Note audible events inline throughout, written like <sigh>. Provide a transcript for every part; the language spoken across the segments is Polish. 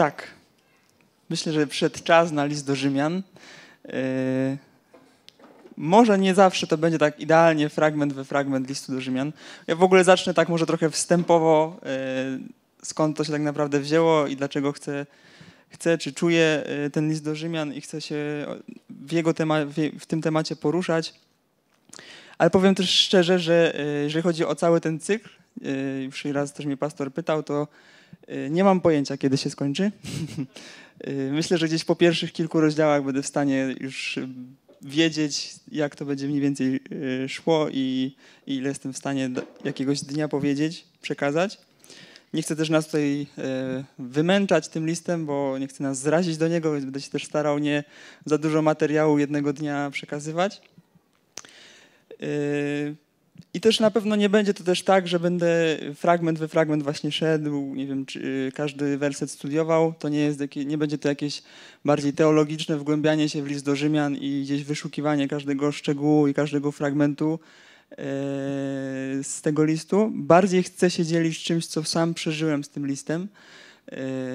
Tak. Myślę, że przyszedł czas na list do Rzymian. Yy, może nie zawsze to będzie tak idealnie fragment we fragment listu do Rzymian. Ja w ogóle zacznę tak może trochę wstępowo, yy, skąd to się tak naprawdę wzięło i dlaczego chcę, chcę czy czuję yy, ten list do Rzymian i chcę się w, jego tema, w tym temacie poruszać. Ale powiem też szczerze, że jeżeli chodzi o cały ten cykl, już raz też mnie pastor pytał, to Y, nie mam pojęcia, kiedy się skończy. <laughs> Y, myślę, że gdzieś po pierwszych kilku rozdziałach będę w stanie już y, wiedzieć, jak to będzie mniej więcej szło i, ile jestem w stanie jakiegoś dnia powiedzieć, przekazać. Nie chcę też nas tutaj wymęczać tym listem, bo nie chcę nas zrazić do niego, więc będę się też starał nie za dużo materiału jednego dnia przekazywać. I też na pewno nie będzie to też tak, że będę fragment we fragment właśnie szedł, nie wiem, czy y, każdy werset studiował. To nie, jest, nie będzie to jakieś bardziej teologiczne wgłębianie się w list do Rzymian i gdzieś wyszukiwanie każdego szczegółu i każdego fragmentu e, z tego listu. Bardziej chcę się dzielić czymś, co sam przeżyłem z tym listem.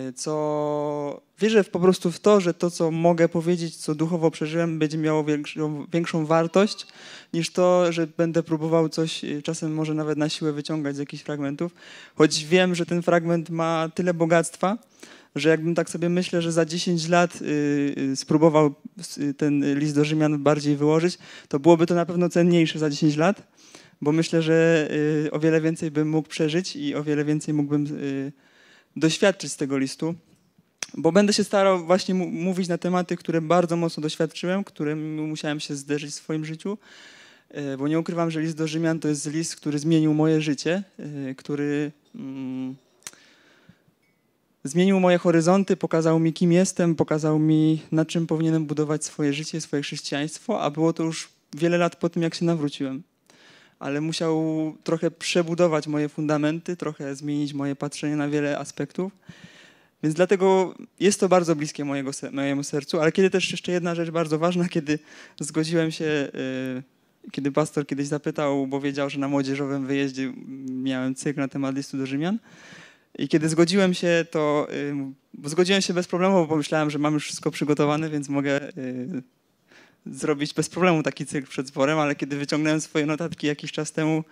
Y, co wierzę po prostu w to, że to, co mogę powiedzieć, co duchowo przeżyłem, będzie miało większą, większą, wartość niż to, że będę próbował coś y, czasem może nawet na siłę wyciągać z jakichś fragmentów, choć wiem, że ten fragment ma tyle bogactwa, że jakbym tak sobie myślę, że za 10 lat y, spróbował ten list do Rzymian bardziej wyłożyć, to byłoby to na pewno cenniejsze za 10 lat, bo myślę, że o wiele więcej bym mógł przeżyć i o wiele więcej mógłbym doświadczyć z tego listu, bo będę się starał właśnie mówić na tematy, które bardzo mocno doświadczyłem, którym musiałem się zderzyć w swoim życiu, e, bo nie ukrywam, że list do Rzymian to jest list, który zmienił moje życie, e, który mm, zmienił moje horyzonty, pokazał mi, kim jestem, pokazał mi, na czym powinienem budować swoje życie, swoje chrześcijaństwo, a było to już wiele lat po tym, jak się nawróciłem ale musiał trochę przebudować moje fundamenty, trochę zmienić moje patrzenie na wiele aspektów. Więc dlatego jest to bardzo bliskie mojego, mojemu sercu, ale kiedy też jeszcze jedna rzecz bardzo ważna, kiedy zgodziłem się, y, kiedy pastor kiedyś zapytał, bo wiedział, że na młodzieżowym wyjeździe miałem cykl na temat listu do Rzymian, i kiedy zgodziłem się, to y, zgodziłem się bez problemu, bo pomyślałem, że mam już wszystko przygotowane, więc mogę y, zrobić bez problemu taki cykl przed zborem, ale kiedy wyciągnąłem swoje notatki jakiś czas temu,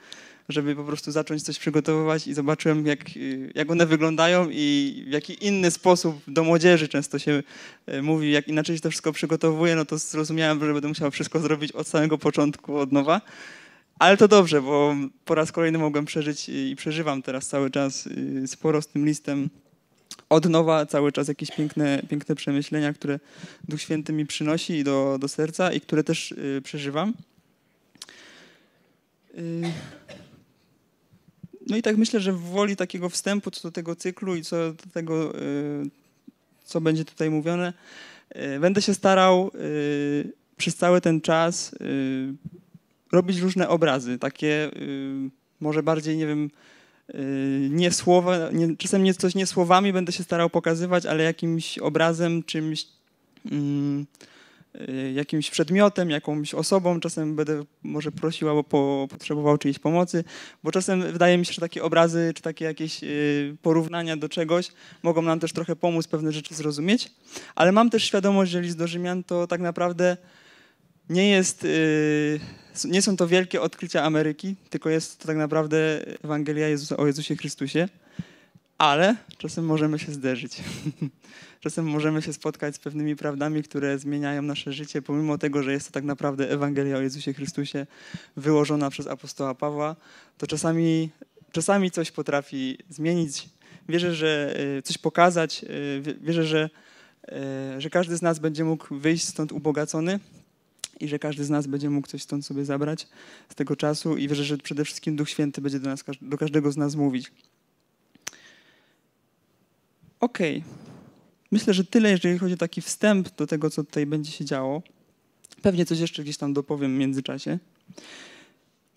żeby po prostu zacząć coś przygotowywać i zobaczyłem, jak, jak one wyglądają i w jaki inny sposób do młodzieży często się e, mówi, jak inaczej się to wszystko przygotowuje, no to zrozumiałem, że będę musiał wszystko zrobić od samego początku, od nowa. Ale to dobrze, bo po raz kolejny mogłem przeżyć i przeżywam teraz cały czas y, sporo z tym listem od nowa cały czas jakieś piękne, piękne przemyślenia, które Duch Święty mi przynosi do, do serca i które też y, przeżywam. Y, no i tak myślę, że w woli takiego wstępu co do tego cyklu i co do tego, y, co będzie tutaj mówione, y, będę się starał y, przez cały ten czas y, robić różne obrazy, takie może bardziej, nie wiem, Y, nie słowa, nie, czasem nie, coś nie słowami będę się starał pokazywać, ale jakimś obrazem, czymś, mm, y, jakimś przedmiotem, jakąś osobą. Czasem będę może prosił albo po, potrzebował czyjejś pomocy, bo czasem wydaje mi się, że takie obrazy czy takie jakieś y, porównania do czegoś mogą nam też trochę pomóc pewne rzeczy zrozumieć. Ale mam też świadomość, że list do Rzymian to tak naprawdę nie jest, y, nie są to wielkie odkrycia Ameryki, tylko jest to tak naprawdę Ewangelia Jezusa, o Jezusie Chrystusie, ale czasem możemy się zderzyć. <laughs> Czasem możemy się spotkać z pewnymi prawdami, które zmieniają nasze życie, pomimo tego, że jest to tak naprawdę Ewangelia o Jezusie Chrystusie wyłożona przez apostoła Pawła, to czasami, czasami coś potrafi zmienić. Wierzę, że y, coś pokazać, y, wierzę, że, że każdy z nas będzie mógł wyjść stąd ubogacony, i że każdy z nas będzie mógł coś stąd sobie zabrać z tego czasu i wierzę, że przede wszystkim Duch Święty będzie do, nas, do każdego z nas mówić. Okej. Okay. Myślę, że tyle, jeżeli chodzi o taki wstęp do tego, co tutaj będzie się działo. Pewnie coś jeszcze gdzieś tam dopowiem w międzyczasie.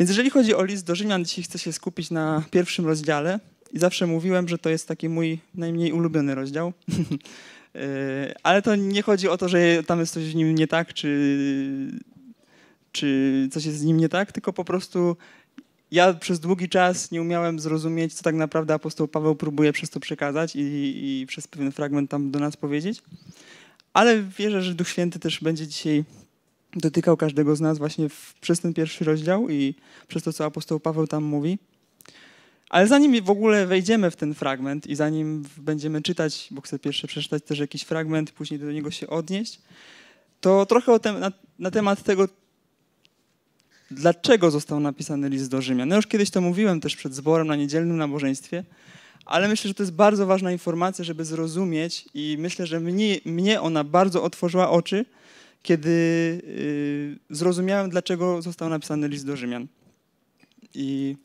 Więc jeżeli chodzi o list do Rzymian, dzisiaj chcę się skupić na pierwszym rozdziale. I zawsze mówiłem, że to jest taki mój najmniej ulubiony rozdział. <laughs> E, ale to nie chodzi o to, że tam jest coś z nim nie tak, czy, czy coś jest z nim nie tak, tylko po prostu ja przez długi czas nie umiałem zrozumieć, co tak naprawdę apostoł Paweł próbuje przez to przekazać i, i przez pewien fragment tam do nas powiedzieć. Ale wierzę, że Duch Święty też będzie dzisiaj dotykał każdego z nas właśnie w, przez ten pierwszy rozdział i przez to, co apostoł Paweł tam mówi. Ale zanim w ogóle wejdziemy w ten fragment i zanim będziemy czytać, bo chcę pierwsze przeczytać też jakiś fragment, później do niego się odnieść, to trochę tem na, na, temat tego, dlaczego został napisany list do Rzymian. No już kiedyś to mówiłem też przed zborem na niedzielnym nabożeństwie, ale myślę, że to jest bardzo ważna informacja, żeby zrozumieć i myślę, że mnie, mnie ona bardzo otworzyła oczy, kiedy yy, zrozumiałem, dlaczego został napisany list do Rzymian. I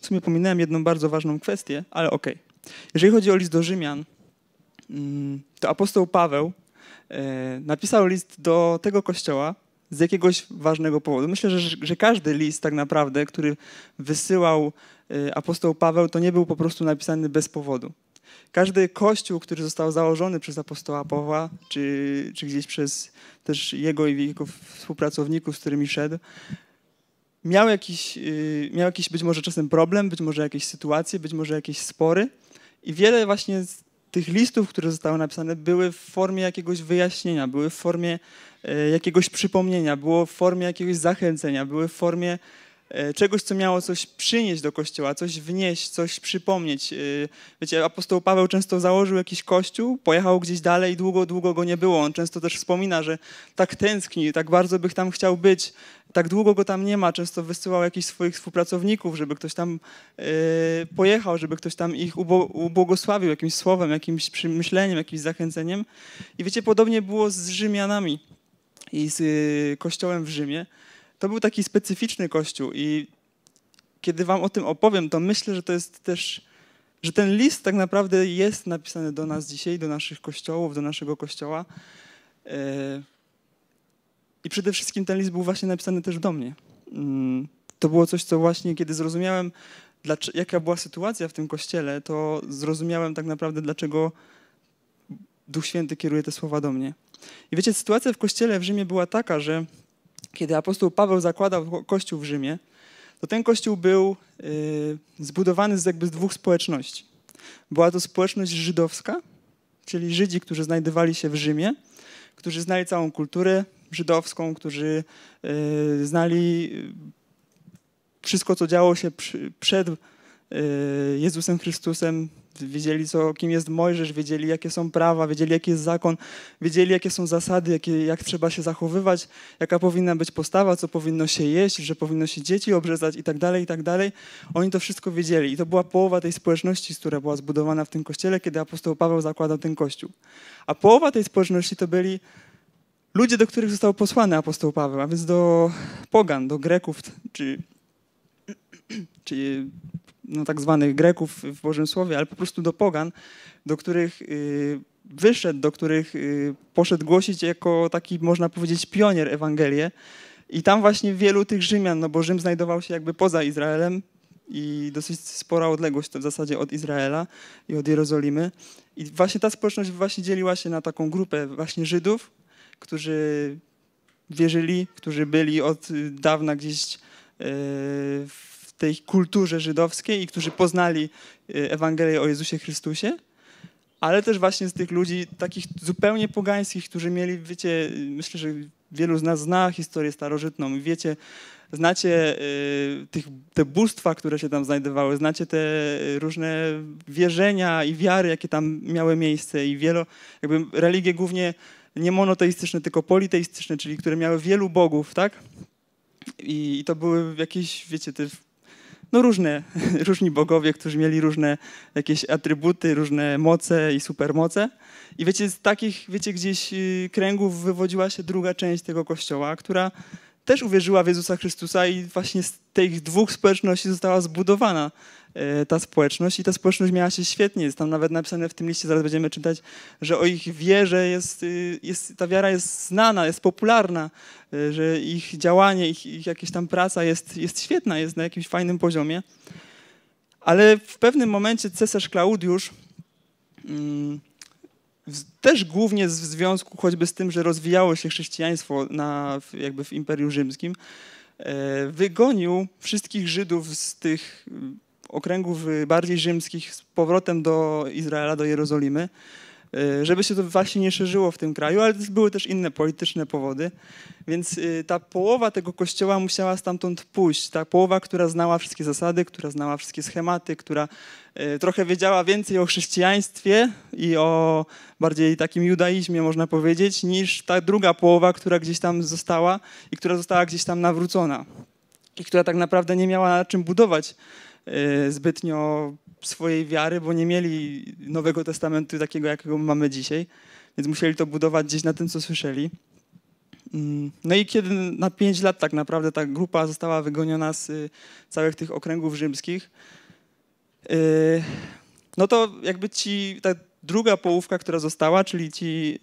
w sumie pominąłem jedną bardzo ważną kwestię, ale okej. Okay. Jeżeli chodzi o list do Rzymian, to apostoł Paweł e, napisał list do tego kościoła z jakiegoś ważnego powodu. Myślę, że, że każdy list tak naprawdę, który wysyłał e, apostoł Paweł, to nie był po prostu napisany bez powodu. Każdy kościół, który został założony przez apostoła Pawła, czy, czy gdzieś przez też jego i jego współpracowników, z którymi szedł, miał jakiś, y, miał jakiś być może czasem problem, być może jakieś sytuacje, być może jakieś spory. I wiele właśnie z tych listów, które zostały napisane, były w formie jakiegoś wyjaśnienia, były w formie y, jakiegoś przypomnienia, było w formie jakiegoś zachęcenia, były w formie E, czegoś, co miało coś przynieść do kościoła, coś wnieść, coś przypomnieć. E, wiecie, apostoł Paweł często założył jakiś kościół, pojechał gdzieś dalej i długo, długo go nie było. On często też wspomina, że tak tęskni, tak bardzo bych tam chciał być, tak długo go tam nie ma, często wysyłał jakichś swoich współpracowników, żeby ktoś tam e, pojechał, żeby ktoś tam ich ubogosławił ubłogosławił jakimś słowem, jakimś przemyśleniem, jakimś zachęceniem. I wiecie, podobnie było z Rzymianami i z kościołem w Rzymie. To był taki specyficzny kościół i kiedy wam o tym opowiem, to myślę, że to jest też, że ten list tak naprawdę jest napisany do nas dzisiaj, do naszych kościołów, do naszego kościoła. E, I przede wszystkim ten list był właśnie napisany też do mnie. Mm, to było coś, co właśnie kiedy zrozumiałem, jaka była sytuacja w tym kościele, to zrozumiałem tak naprawdę, dlaczego Duch Święty kieruje te słowa do mnie. I wiecie, sytuacja w kościele w Rzymie była taka, że kiedy apostoł Paweł zakładał kościół w Rzymie, to ten kościół był y, zbudowany z jakby z dwóch społeczności. Była to społeczność żydowska, czyli Żydzi, którzy znajdowali się w Rzymie, którzy znali całą kulturę żydowską, którzy y, znali y, wszystko, co działo się przed Jezusem Chrystusem, Wiedzieli, co, kim jest Mojżesz, wiedzieli, jakie są prawa, wiedzieli, jaki jest zakon, wiedzieli, jakie są zasady, jakie, jak trzeba się zachowywać, jaka powinna być postawa, co powinno się jeść, że powinno się dzieci obrzezać i tak dalej, i tak dalej. Oni to wszystko wiedzieli i to była połowa tej społeczności, która była zbudowana w tym kościele, kiedy apostoł Paweł zakładał ten kościół. A połowa tej społeczności to byli ludzie, do których został posłany apostoł Paweł, a więc do pogan, do Greków, czy, czy no, tak zwanych Greków w Bożym Słowie, ale po prostu do pogan, do których y, wyszedł, do których y, poszedł głosić jako taki, można powiedzieć, pionier Ewangelię. I tam właśnie wielu tych Rzymian, no bo Rzym znajdował się jakby poza Izraelem i dosyć spora odległość to w zasadzie od Izraela i od Jerozolimy. I właśnie ta społeczność właśnie dzieliła się na taką grupę właśnie Żydów, którzy wierzyli, którzy byli od dawna gdzieś y, w tej kulturze żydowskiej i którzy poznali y, Ewangelię o Jezusie Chrystusie, ale też właśnie z tych ludzi takich zupełnie pogańskich, którzy mieli, wiecie, myślę, że wielu z nas zna historię starożytną i wiecie, znacie y, tych, te bóstwa, które się tam znajdowały, znacie te różne wierzenia i wiary, jakie tam miały miejsce i wielo, jakby religie głównie nie monoteistyczne, tylko politeistyczne, czyli które miały wielu bogów, tak? i to były jakieś, wiecie, te no różne, <laughs> różni bogowie, którzy mieli różne jakieś atrybuty, różne moce i supermoce. I wiecie, z takich, wiecie, gdzieś y, kręgów wywodziła się druga część tego kościoła, która też uwierzyła w Jezusa Chrystusa i właśnie z tych dwóch społeczności została zbudowana e, ta społeczność i ta społeczność miała się świetnie. Jest tam nawet napisane w tym liście, zaraz będziemy czytać, że o ich wierze jest, y, jest ta wiara jest znana, jest popularna, e, że ich działanie, ich, ich jakaś tam praca jest, jest świetna, jest na jakimś fajnym poziomie. Ale w pewnym momencie cesarz Klaudiusz mm, też głównie w związku choćby z tym, że rozwijało się chrześcijaństwo na, jakby w Imperium Rzymskim, e, wygonił wszystkich Żydów z tych mm, okręgów y, bardziej rzymskich z powrotem do Izraela, do Jerozolimy. Y, żeby się to właśnie nie szerzyło w tym kraju, ale były też inne polityczne powody. Więc y, ta połowa tego kościoła musiała stamtąd pójść. Ta połowa, która znała wszystkie zasady, która znała wszystkie schematy, która y, trochę wiedziała więcej o chrześcijaństwie i o bardziej takim judaizmie, można powiedzieć, niż ta druga połowa, która gdzieś tam została i która została gdzieś tam nawrócona i która tak naprawdę nie miała na czym budować Y, zbytnio swojej wiary, bo nie mieli Nowego Testamentu takiego, jakiego mamy dzisiaj, więc musieli to budować gdzieś na tym, co słyszeli. Mm, no i kiedy na pięć lat tak naprawdę ta grupa została wygoniona z y, całych tych okręgów rzymskich, y, no to jakby ci, ta druga połówka, która została, czyli ci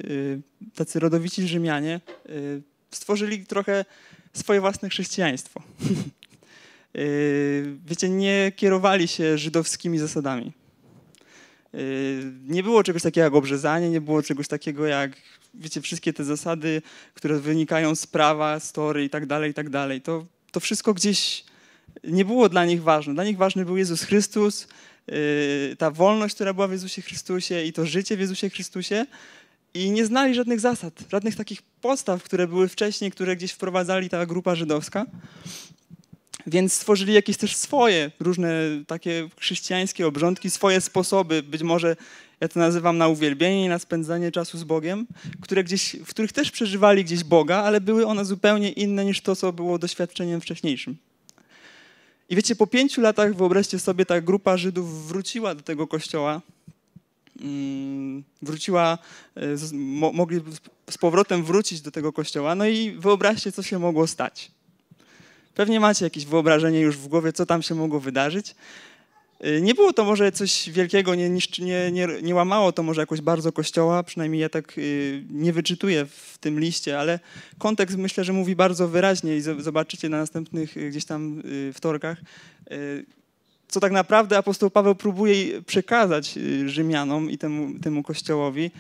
tacy rodowici Rzymianie, stworzyli trochę swoje własne chrześcijaństwo. <laughs> Y, wiecie, nie kierowali się żydowskimi zasadami. Y, nie było czegoś takiego jak obrzezanie, nie było czegoś takiego jak, wiecie, wszystkie te zasady, które wynikają z prawa, story i tak dalej, i tak dalej. To, to wszystko gdzieś nie było dla nich ważne. Dla nich ważny był Jezus Chrystus, y, ta wolność, która była w Jezusie Chrystusie i to życie w Jezusie Chrystusie. I nie znali żadnych zasad, żadnych takich podstaw, które były wcześniej, które gdzieś wprowadzali ta grupa żydowska więc stworzyli jakieś też swoje różne takie chrześcijańskie obrządki, swoje sposoby, być może ja to nazywam na uwielbienie i na spędzanie czasu z Bogiem, które gdzieś, w których też przeżywali gdzieś Boga, ale były one zupełnie inne niż to, co było doświadczeniem wcześniejszym. I wiecie, po pięciu latach, wyobraźcie sobie, ta grupa Żydów wróciła do tego kościoła, mm, wróciła, e, mogli z powrotem wrócić do tego kościoła, no i wyobraźcie, co się mogło stać. Pewnie macie jakieś wyobrażenie już w głowie, co tam się mogło wydarzyć. Y, nie było to może coś wielkiego, nie, nie, nie, nie łamało to może jakoś bardzo Kościoła, przynajmniej ja tak y, nie wyczytuję w tym liście, ale kontekst myślę, że mówi bardzo wyraźnie i zobaczycie na następnych y, gdzieś tam wtorkach, co tak naprawdę apostoł Paweł próbuje przekazać Rzymianom i temu, temu Kościołowi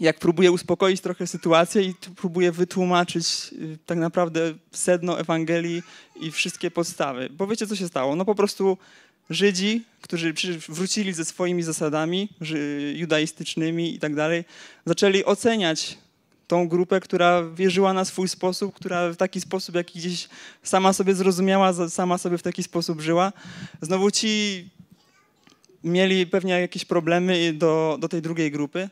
jak próbuję uspokoić trochę sytuację i próbuję wytłumaczyć y, tak naprawdę sedno Ewangelii i wszystkie podstawy. Bo wiecie, co się stało? No po prostu Żydzi, którzy wrócili ze swoimi zasadami judaistycznymi i tak dalej, zaczęli oceniać tą grupę, która wierzyła na swój sposób, która w taki sposób, jaki gdzieś sama sobie zrozumiała, sama sobie w taki sposób żyła. Znowu ci mieli pewnie jakieś problemy do, do tej drugiej grupy.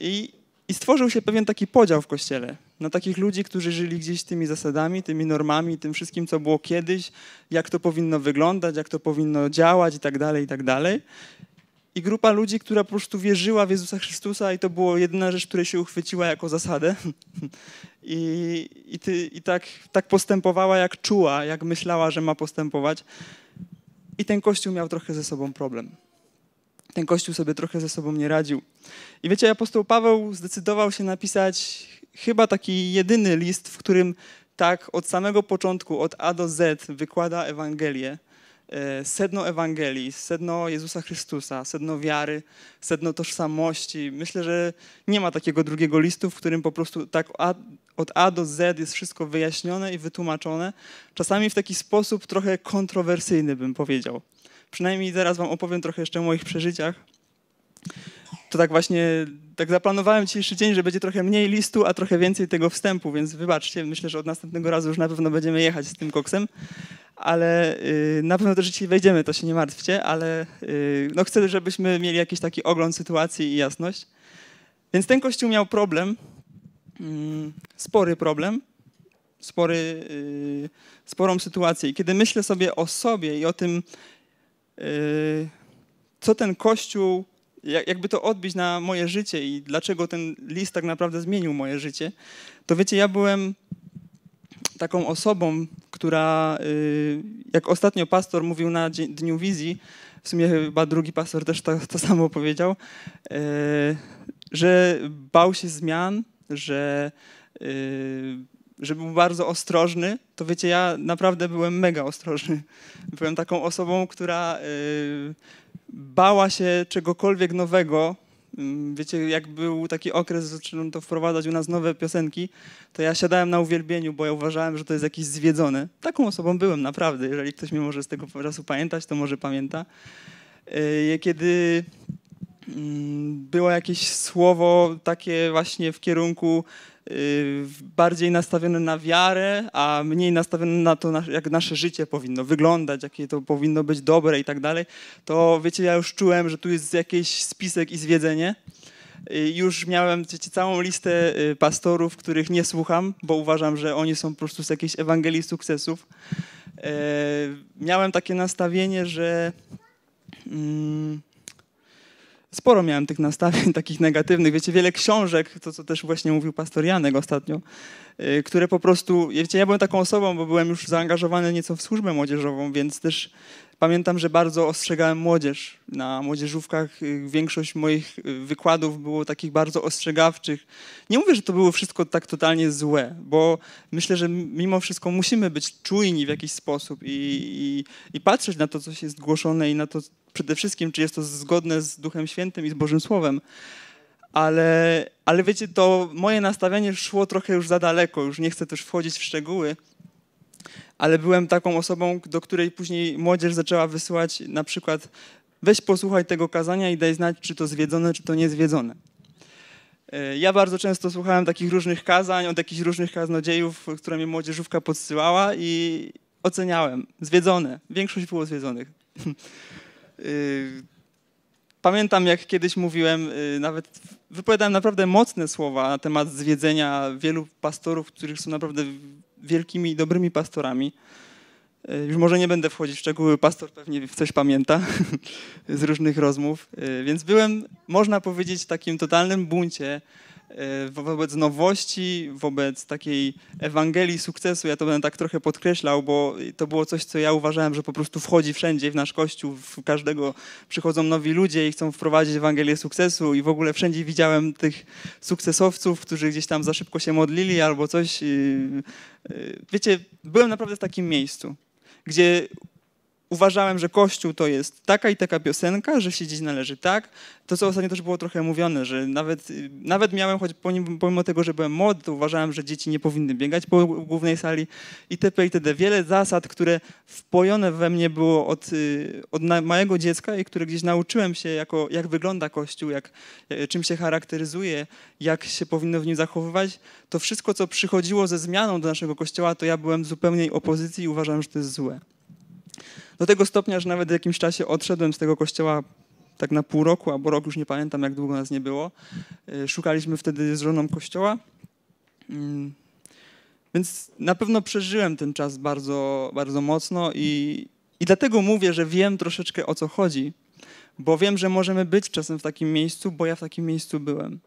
I, I stworzył się pewien taki podział w kościele na takich ludzi, którzy żyli gdzieś tymi zasadami, tymi normami, tym wszystkim, co było kiedyś, jak to powinno wyglądać, jak to powinno działać i tak dalej, i tak dalej. I grupa ludzi, która po prostu wierzyła w Jezusa Chrystusa i to była jedyna rzecz, której się uchwyciła jako zasadę. <laughs> I, i, ty, i tak, tak postępowała, jak czuła, jak myślała, że ma postępować. I ten kościół miał trochę ze sobą problem ten Kościół sobie trochę ze sobą nie radził. I wiecie, apostoł Paweł zdecydował się napisać chyba taki jedyny list, w którym tak od samego początku, od A do Z wykłada Ewangelię, e, sedno Ewangelii, sedno Jezusa Chrystusa, sedno wiary, sedno tożsamości. Myślę, że nie ma takiego drugiego listu, w którym po prostu tak od A do Z jest wszystko wyjaśnione i wytłumaczone. Czasami w taki sposób trochę kontrowersyjny bym powiedział. Przynajmniej zaraz wam opowiem trochę jeszcze o moich przeżyciach. To tak właśnie, tak zaplanowałem dzisiejszy dzień, że będzie trochę mniej listu, a trochę więcej tego wstępu, więc wybaczcie, myślę, że od następnego razu już na pewno będziemy jechać z tym koksem, ale y, na pewno też dzisiaj wejdziemy, to się nie martwcie, ale y, no chcę, żebyśmy mieli jakiś taki ogląd sytuacji i jasność. Więc ten kościół miał problem, mm, spory problem, spory, y, sporą sytuację. I kiedy myślę sobie o sobie i o tym, Yy, co ten Kościół, jakby to odbić na moje życie i dlaczego ten list tak naprawdę zmienił moje życie, to wiecie, ja byłem taką osobą, która, yy, jak ostatnio pastor mówił na Dniu Wizji, w sumie chyba drugi pastor też to, to samo powiedział, yy, że bał się zmian, że żeby był bardzo ostrożny, to wiecie, ja naprawdę byłem mega ostrożny. Byłem taką osobą, która bała się czegokolwiek nowego. Wiecie, jak był taki okres, że to wprowadzać u nas nowe piosenki, to ja siadałem na uwielbieniu, bo ja uważałem, że to jest jakieś zwiedzone. Taką osobą byłem naprawdę. Jeżeli ktoś mnie może z tego czasu pamiętać, to może pamięta. Kiedy Mm, było jakieś słowo takie właśnie w kierunku y, bardziej nastawione na wiarę, a mniej nastawione na to, jak nasze życie powinno wyglądać, jakie to powinno być dobre i tak dalej, to wiecie, ja już czułem, że tu jest jakiś spisek i zwiedzenie. Y, już miałem wiecie, całą listę y, pastorów, których nie słucham, bo uważam, że oni są po prostu z jakiejś Ewangelii sukcesów. E, miałem takie nastawienie, że... Mm, sporo miałem tych nastawień <laughs> takich negatywnych. Wiecie, wiele książek, to co też właśnie mówił pastor Janek ostatnio, y, które po prostu, wiecie, ja byłem taką osobą, bo byłem już zaangażowany nieco w służbę młodzieżową, więc też Pamiętam, że bardzo ostrzegałem młodzież. Na młodzieżówkach y, większość moich y, wykładów było takich bardzo ostrzegawczych. Nie mówię, że to było wszystko tak totalnie złe, bo myślę, że mimo wszystko musimy być czujni w jakiś sposób i, i, i patrzeć na to, co jest głoszone i na to przede wszystkim, czy jest to zgodne z Duchem Świętym i z Bożym Słowem ale, ale wiecie, to moje nastawienie szło trochę już za daleko, już nie chcę też wchodzić w szczegóły, ale byłem taką osobą, do której później młodzież zaczęła wysyłać na przykład weź posłuchaj tego kazania i daj znać, czy to zwiedzone, czy to niezwiedzone. E, ja bardzo często słuchałem takich różnych kazań od jakichś różnych kaznodziejów, które mi młodzieżówka podsyłała i oceniałem. Zwiedzone. Większość było zwiedzonych. <laughs> Y, pamiętam, jak kiedyś mówiłem, y, nawet wypowiadałem naprawdę mocne słowa na temat zwiedzenia wielu pastorów, których są naprawdę wielkimi, dobrymi pastorami. E, już może nie będę wchodzić w szczegóły, pastor pewnie coś pamięta <laughs> z różnych rozmów, e, więc byłem, można powiedzieć, w takim totalnym buncie E, wobec nowości, wobec takiej Ewangelii sukcesu. Ja to będę tak trochę podkreślał, bo to było coś, co ja uważałem, że po prostu wchodzi wszędzie w nasz kościół, w każdego przychodzą nowi ludzie i chcą wprowadzić Ewangelię sukcesu i w ogóle wszędzie widziałem tych sukcesowców, którzy gdzieś tam za szybko się modlili albo coś. Yy, yy, wiecie, byłem naprawdę w takim miejscu, gdzie uważałem, że Kościół to jest taka i taka piosenka, że siedzieć należy tak. To, co ostatnio też było trochę mówione, że nawet, nawet miałem, choć pomimo tego, że byłem młody, to uważałem, że dzieci nie powinny biegać po głównej sali itp. itd. Wiele zasad, które wpojone we mnie było od, y, od małego dziecka i które gdzieś nauczyłem się, jako, jak wygląda Kościół, jak, e, czym się charakteryzuje, jak się powinno w nim zachowywać, to wszystko, co przychodziło ze zmianą do naszego Kościoła, to ja byłem zupełnie opozycji i uważałem, że to jest złe. Do tego stopnia, że nawet w jakimś czasie odszedłem z tego kościoła tak na pół roku, albo rok, już nie pamiętam, jak długo nas nie było. Y, szukaliśmy wtedy z żoną kościoła. Mm. Więc na pewno przeżyłem ten czas bardzo, bardzo mocno i, i dlatego mówię, że wiem troszeczkę o co chodzi, bo wiem, że możemy być czasem w takim miejscu, bo ja w takim miejscu byłem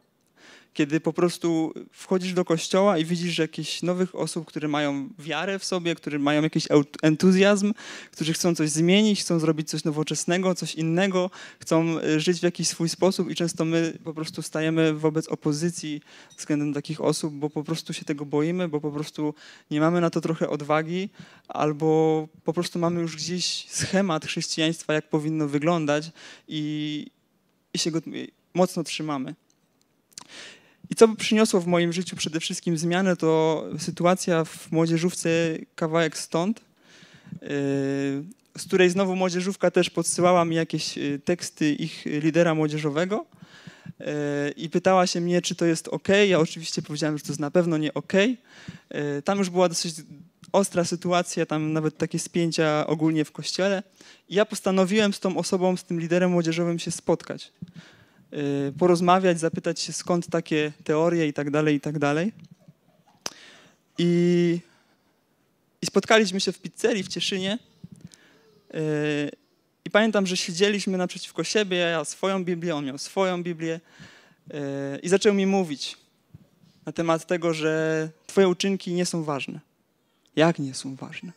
kiedy po prostu wchodzisz do kościoła i widzisz jakichś nowych osób, które mają wiarę w sobie, które mają jakiś entuzjazm, którzy chcą coś zmienić, chcą zrobić coś nowoczesnego, coś innego, chcą e, żyć w jakiś swój sposób i często my po prostu stajemy wobec opozycji względem takich osób, bo po prostu się tego boimy, bo po prostu nie mamy na to trochę odwagi albo po prostu mamy już gdzieś schemat chrześcijaństwa, jak powinno wyglądać i, i się go mocno trzymamy. I co by przyniosło w moim życiu przede wszystkim zmianę, to sytuacja w młodzieżówce kawałek stąd, yy, z której znowu młodzieżówka też podsyłała mi jakieś y, teksty ich lidera młodzieżowego yy, i pytała się mnie, czy to jest ok. Ja oczywiście powiedziałem, że to jest na pewno nie ok. Yy, tam już była dosyć ostra sytuacja, tam nawet takie spięcia ogólnie w kościele. I ja postanowiłem z tą osobą, z tym liderem młodzieżowym się spotkać. Y, porozmawiać, zapytać się skąd takie teorie i tak dalej, i tak dalej. I, i spotkaliśmy się w pizzerii w Cieszynie y, i pamiętam, że siedzieliśmy naprzeciwko siebie, ja swoją Biblię, on miał swoją Biblię y, i zaczął mi mówić na temat tego, że twoje uczynki nie są ważne. Jak nie są ważne?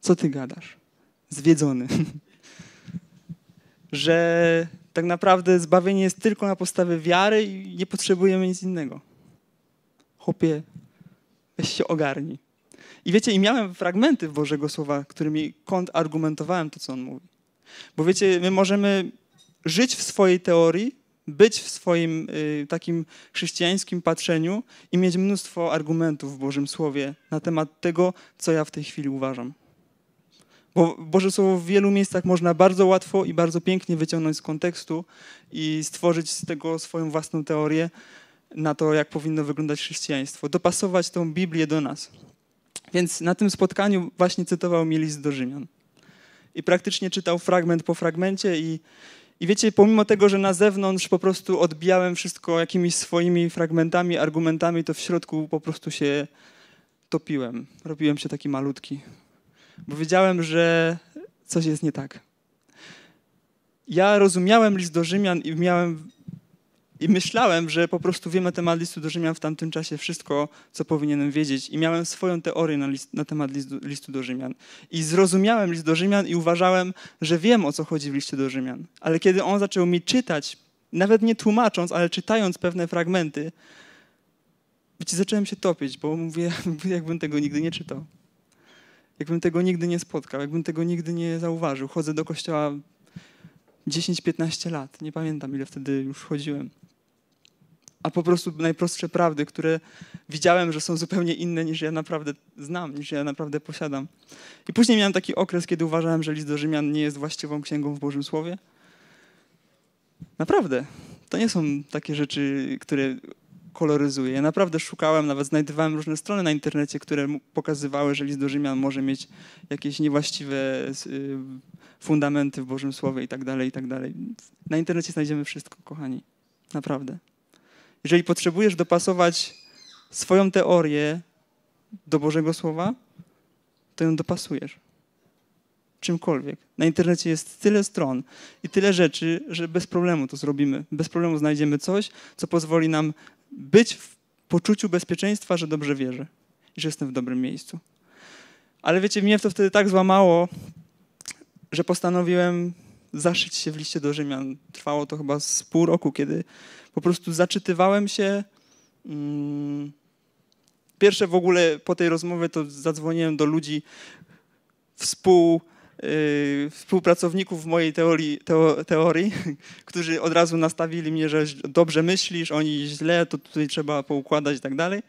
Co ty gadasz? Zwiedzony. <laughs> że tak naprawdę zbawienie jest tylko na podstawie wiary i nie potrzebujemy nic innego. Chłopie, weź się ogarni. I wiecie, i miałem fragmenty Bożego Słowa, którymi argumentowałem to, co on mówi. Bo wiecie, my możemy żyć w swojej teorii, być w swoim y, takim chrześcijańskim patrzeniu i mieć mnóstwo argumentów w Bożym Słowie na temat tego, co ja w tej chwili uważam. Bo Boże Słowo w wielu miejscach można bardzo łatwo i bardzo pięknie wyciągnąć z kontekstu i stworzyć z tego swoją własną teorię na to, jak powinno wyglądać chrześcijaństwo, dopasować tą Biblię do nas. Więc na tym spotkaniu właśnie cytował mi list do Rzymian. I praktycznie czytał fragment po fragmencie i, i wiecie, pomimo tego, że na zewnątrz po prostu odbijałem wszystko jakimiś swoimi fragmentami, argumentami, to w środku po prostu się topiłem. Robiłem się taki malutki bo wiedziałem, że coś jest nie tak. Ja rozumiałem list do Rzymian i miałem i myślałem, że po prostu wiem na temat listu do Rzymian w tamtym czasie wszystko, co powinienem wiedzieć. I miałem swoją teorię na, list, na temat listu, listu do Rzymian. I zrozumiałem list do Rzymian i uważałem, że wiem o co chodzi w liście do Rzymian. Ale kiedy on zaczął mi czytać, nawet nie tłumacząc, ale czytając pewne fragmenty, zacząłem się topić, bo mówię, <laughs> jakbym tego nigdy nie czytał jakbym tego nigdy nie spotkał, jakbym tego nigdy nie zauważył. Chodzę do kościoła 10-15 lat, nie pamiętam ile wtedy już chodziłem. A po prostu najprostsze prawdy, które widziałem, że są zupełnie inne niż ja naprawdę znam, niż ja naprawdę posiadam. I później miałem taki okres, kiedy uważałem, że list do Rzymian nie jest właściwą księgą w Bożym Słowie. Naprawdę. To nie są takie rzeczy, które koloryzuje. Ja naprawdę szukałem, nawet znajdowałem różne strony na internecie, które pokazywały, że list do Rzymian może mieć jakieś niewłaściwe y, fundamenty w Bożym Słowie i tak dalej, i tak dalej. Na internecie znajdziemy wszystko, kochani. Naprawdę. Jeżeli potrzebujesz dopasować swoją teorię do Bożego Słowa, to ją dopasujesz. Czymkolwiek. Na internecie jest tyle stron i tyle rzeczy, że bez problemu to zrobimy. Bez problemu znajdziemy coś, co pozwoli nam być w poczuciu bezpieczeństwa, że dobrze wierzę i że jestem w dobrym miejscu. Ale wiecie, mnie to wtedy tak złamało, że postanowiłem zaszyć się w liście do Rzymian. Trwało to chyba z pół roku, kiedy po prostu zaczytywałem się. Mm, pierwsze w ogóle po tej rozmowie to zadzwoniłem do ludzi współ Y, współpracowników w mojej teorii, teo, teorii, <laughs> którzy od razu nastawili mnie, że dobrze myślisz, oni źle, to tutaj trzeba poukładać i tak dalej.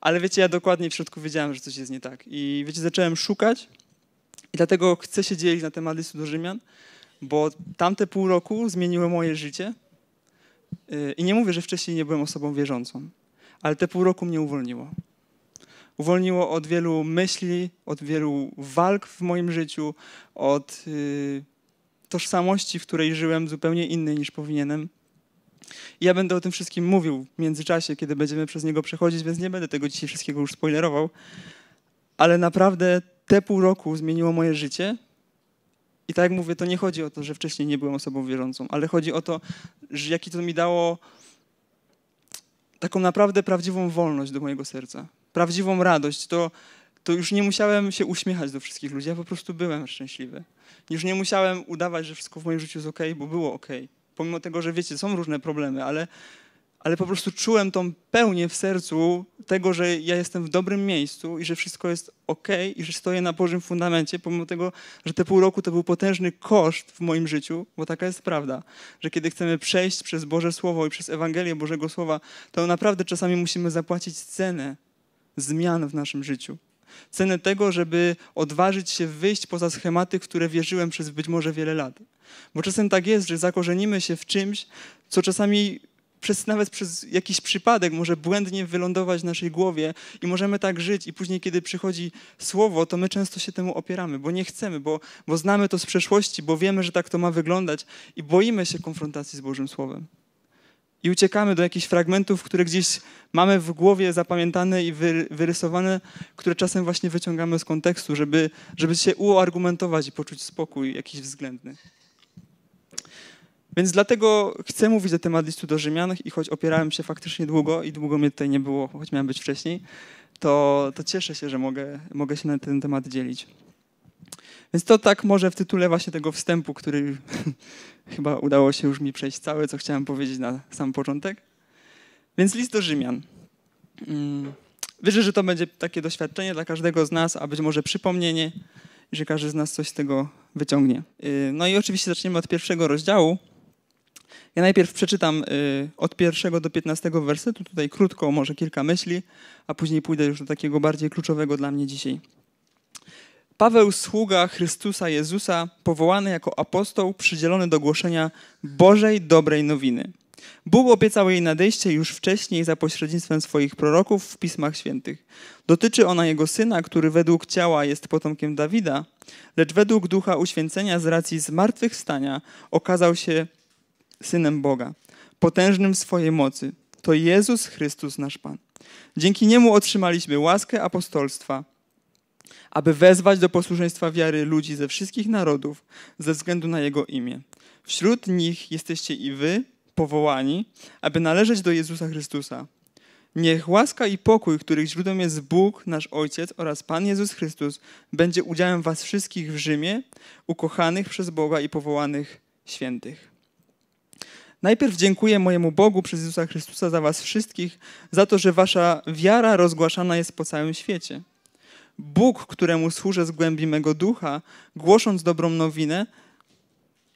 Ale wiecie, ja dokładnie w środku wiedziałem, że coś jest nie tak. I wiecie, zacząłem szukać i dlatego chcę się dzielić na temat listu do Rzymian, bo tamte pół roku zmieniło moje życie. Y, I nie mówię, że wcześniej nie byłem osobą wierzącą, ale te pół roku mnie uwolniło uwolniło od wielu myśli, od wielu walk w moim życiu, od y, tożsamości, w której żyłem zupełnie innej niż powinienem. I ja będę o tym wszystkim mówił w międzyczasie, kiedy będziemy przez niego przechodzić, więc nie będę tego dzisiaj wszystkiego już spoilerował. Ale naprawdę te pół roku zmieniło moje życie. I tak jak mówię, to nie chodzi o to, że wcześniej nie byłem osobą wierzącą, ale chodzi o to, że jaki to mi dało taką naprawdę prawdziwą wolność do mojego serca prawdziwą radość, to, to już nie musiałem się uśmiechać do wszystkich ludzi, ja po prostu byłem szczęśliwy. Już nie musiałem udawać, że wszystko w moim życiu jest ok, bo było ok. Pomimo tego, że wiecie, są różne problemy, ale, ale po prostu czułem tą pełnię w sercu tego, że ja jestem w dobrym miejscu i że wszystko jest ok i że stoję na Bożym fundamencie, pomimo tego, że te pół roku to był potężny koszt w moim życiu, bo taka jest prawda, że kiedy chcemy przejść przez Boże Słowo i przez Ewangelię Bożego Słowa, to naprawdę czasami musimy zapłacić cenę zmian w naszym życiu. Cenę tego, żeby odważyć się wyjść poza schematy, w które wierzyłem przez być może wiele lat. Bo czasem tak jest, że zakorzenimy się w czymś, co czasami przez, nawet przez jakiś przypadek może błędnie wylądować w naszej głowie i możemy tak żyć i później, kiedy przychodzi słowo, to my często się temu opieramy, bo nie chcemy, bo, bo znamy to z przeszłości, bo wiemy, że tak to ma wyglądać i boimy się konfrontacji z Bożym Słowem i uciekamy do jakichś fragmentów, które gdzieś mamy w głowie zapamiętane i wyrysowane, które czasem właśnie wyciągamy z kontekstu, żeby, żeby się uargumentować i poczuć spokój jakiś względny. Więc dlatego chcę mówić o temat listu do Rzymian i choć opierałem się faktycznie długo i długo mnie tutaj nie było, choć miałem być wcześniej, to, to cieszę się, że mogę, mogę się na ten temat dzielić. Więc to tak może w tytule właśnie tego wstępu, który <laughs> chyba udało się już mi przejść całe, co chciałem powiedzieć na sam początek. Więc list do Rzymian. Mm, wierzę, że to będzie takie doświadczenie dla każdego z nas, a być może przypomnienie, że każdy z nas coś z tego wyciągnie. Y, no i oczywiście zaczniemy od pierwszego rozdziału. Ja najpierw przeczytam y, od pierwszego do piętnastego wersetu, tutaj krótko, może kilka myśli, a później pójdę już do takiego bardziej kluczowego dla mnie dzisiaj. Paweł, sługa Chrystusa Jezusa, powołany jako apostoł, przydzielony do głoszenia Bożej dobrej nowiny. Bóg obiecał jej nadejście już wcześniej za pośrednictwem swoich proroków w Pismach Świętych. Dotyczy ona jego syna, który według ciała jest potomkiem Dawida, lecz według ducha uświęcenia z racji zmartwychwstania okazał się synem Boga, potężnym w swojej mocy. To Jezus Chrystus nasz Pan. Dzięki niemu otrzymaliśmy łaskę apostolstwa – aby wezwać do posłuszeństwa wiary ludzi ze wszystkich narodów ze względu na Jego imię. Wśród nich jesteście i wy, powołani, aby należeć do Jezusa Chrystusa. Niech łaska i pokój, których źródłem jest Bóg, nasz Ojciec oraz Pan Jezus Chrystus, będzie udziałem was wszystkich w Rzymie, ukochanych przez Boga i powołanych świętych. Najpierw dziękuję mojemu Bogu przez Jezusa Chrystusa za was wszystkich, za to, że wasza wiara rozgłaszana jest po całym świecie. Bóg, któremu służę z głębi mego ducha, głosząc dobrą nowinę,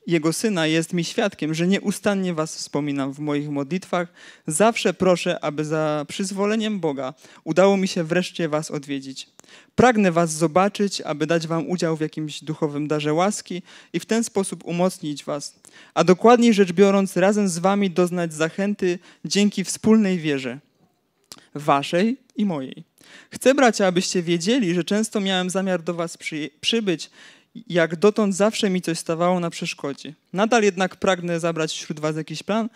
jego syna jest mi świadkiem, że nieustannie was wspominam w moich modlitwach. Zawsze proszę, aby za przyzwoleniem Boga udało mi się wreszcie was odwiedzić. Pragnę was zobaczyć, aby dać wam udział w jakimś duchowym darze łaski i w ten sposób umocnić was, a dokładniej rzecz biorąc razem z wami doznać zachęty dzięki wspólnej wierze waszej i mojej. Chcę, bracia, abyście wiedzieli, że często miałem zamiar do was przy, przybyć, jak dotąd zawsze mi coś stawało na przeszkodzie. Nadal jednak pragnę zabrać wśród was jakiś plan,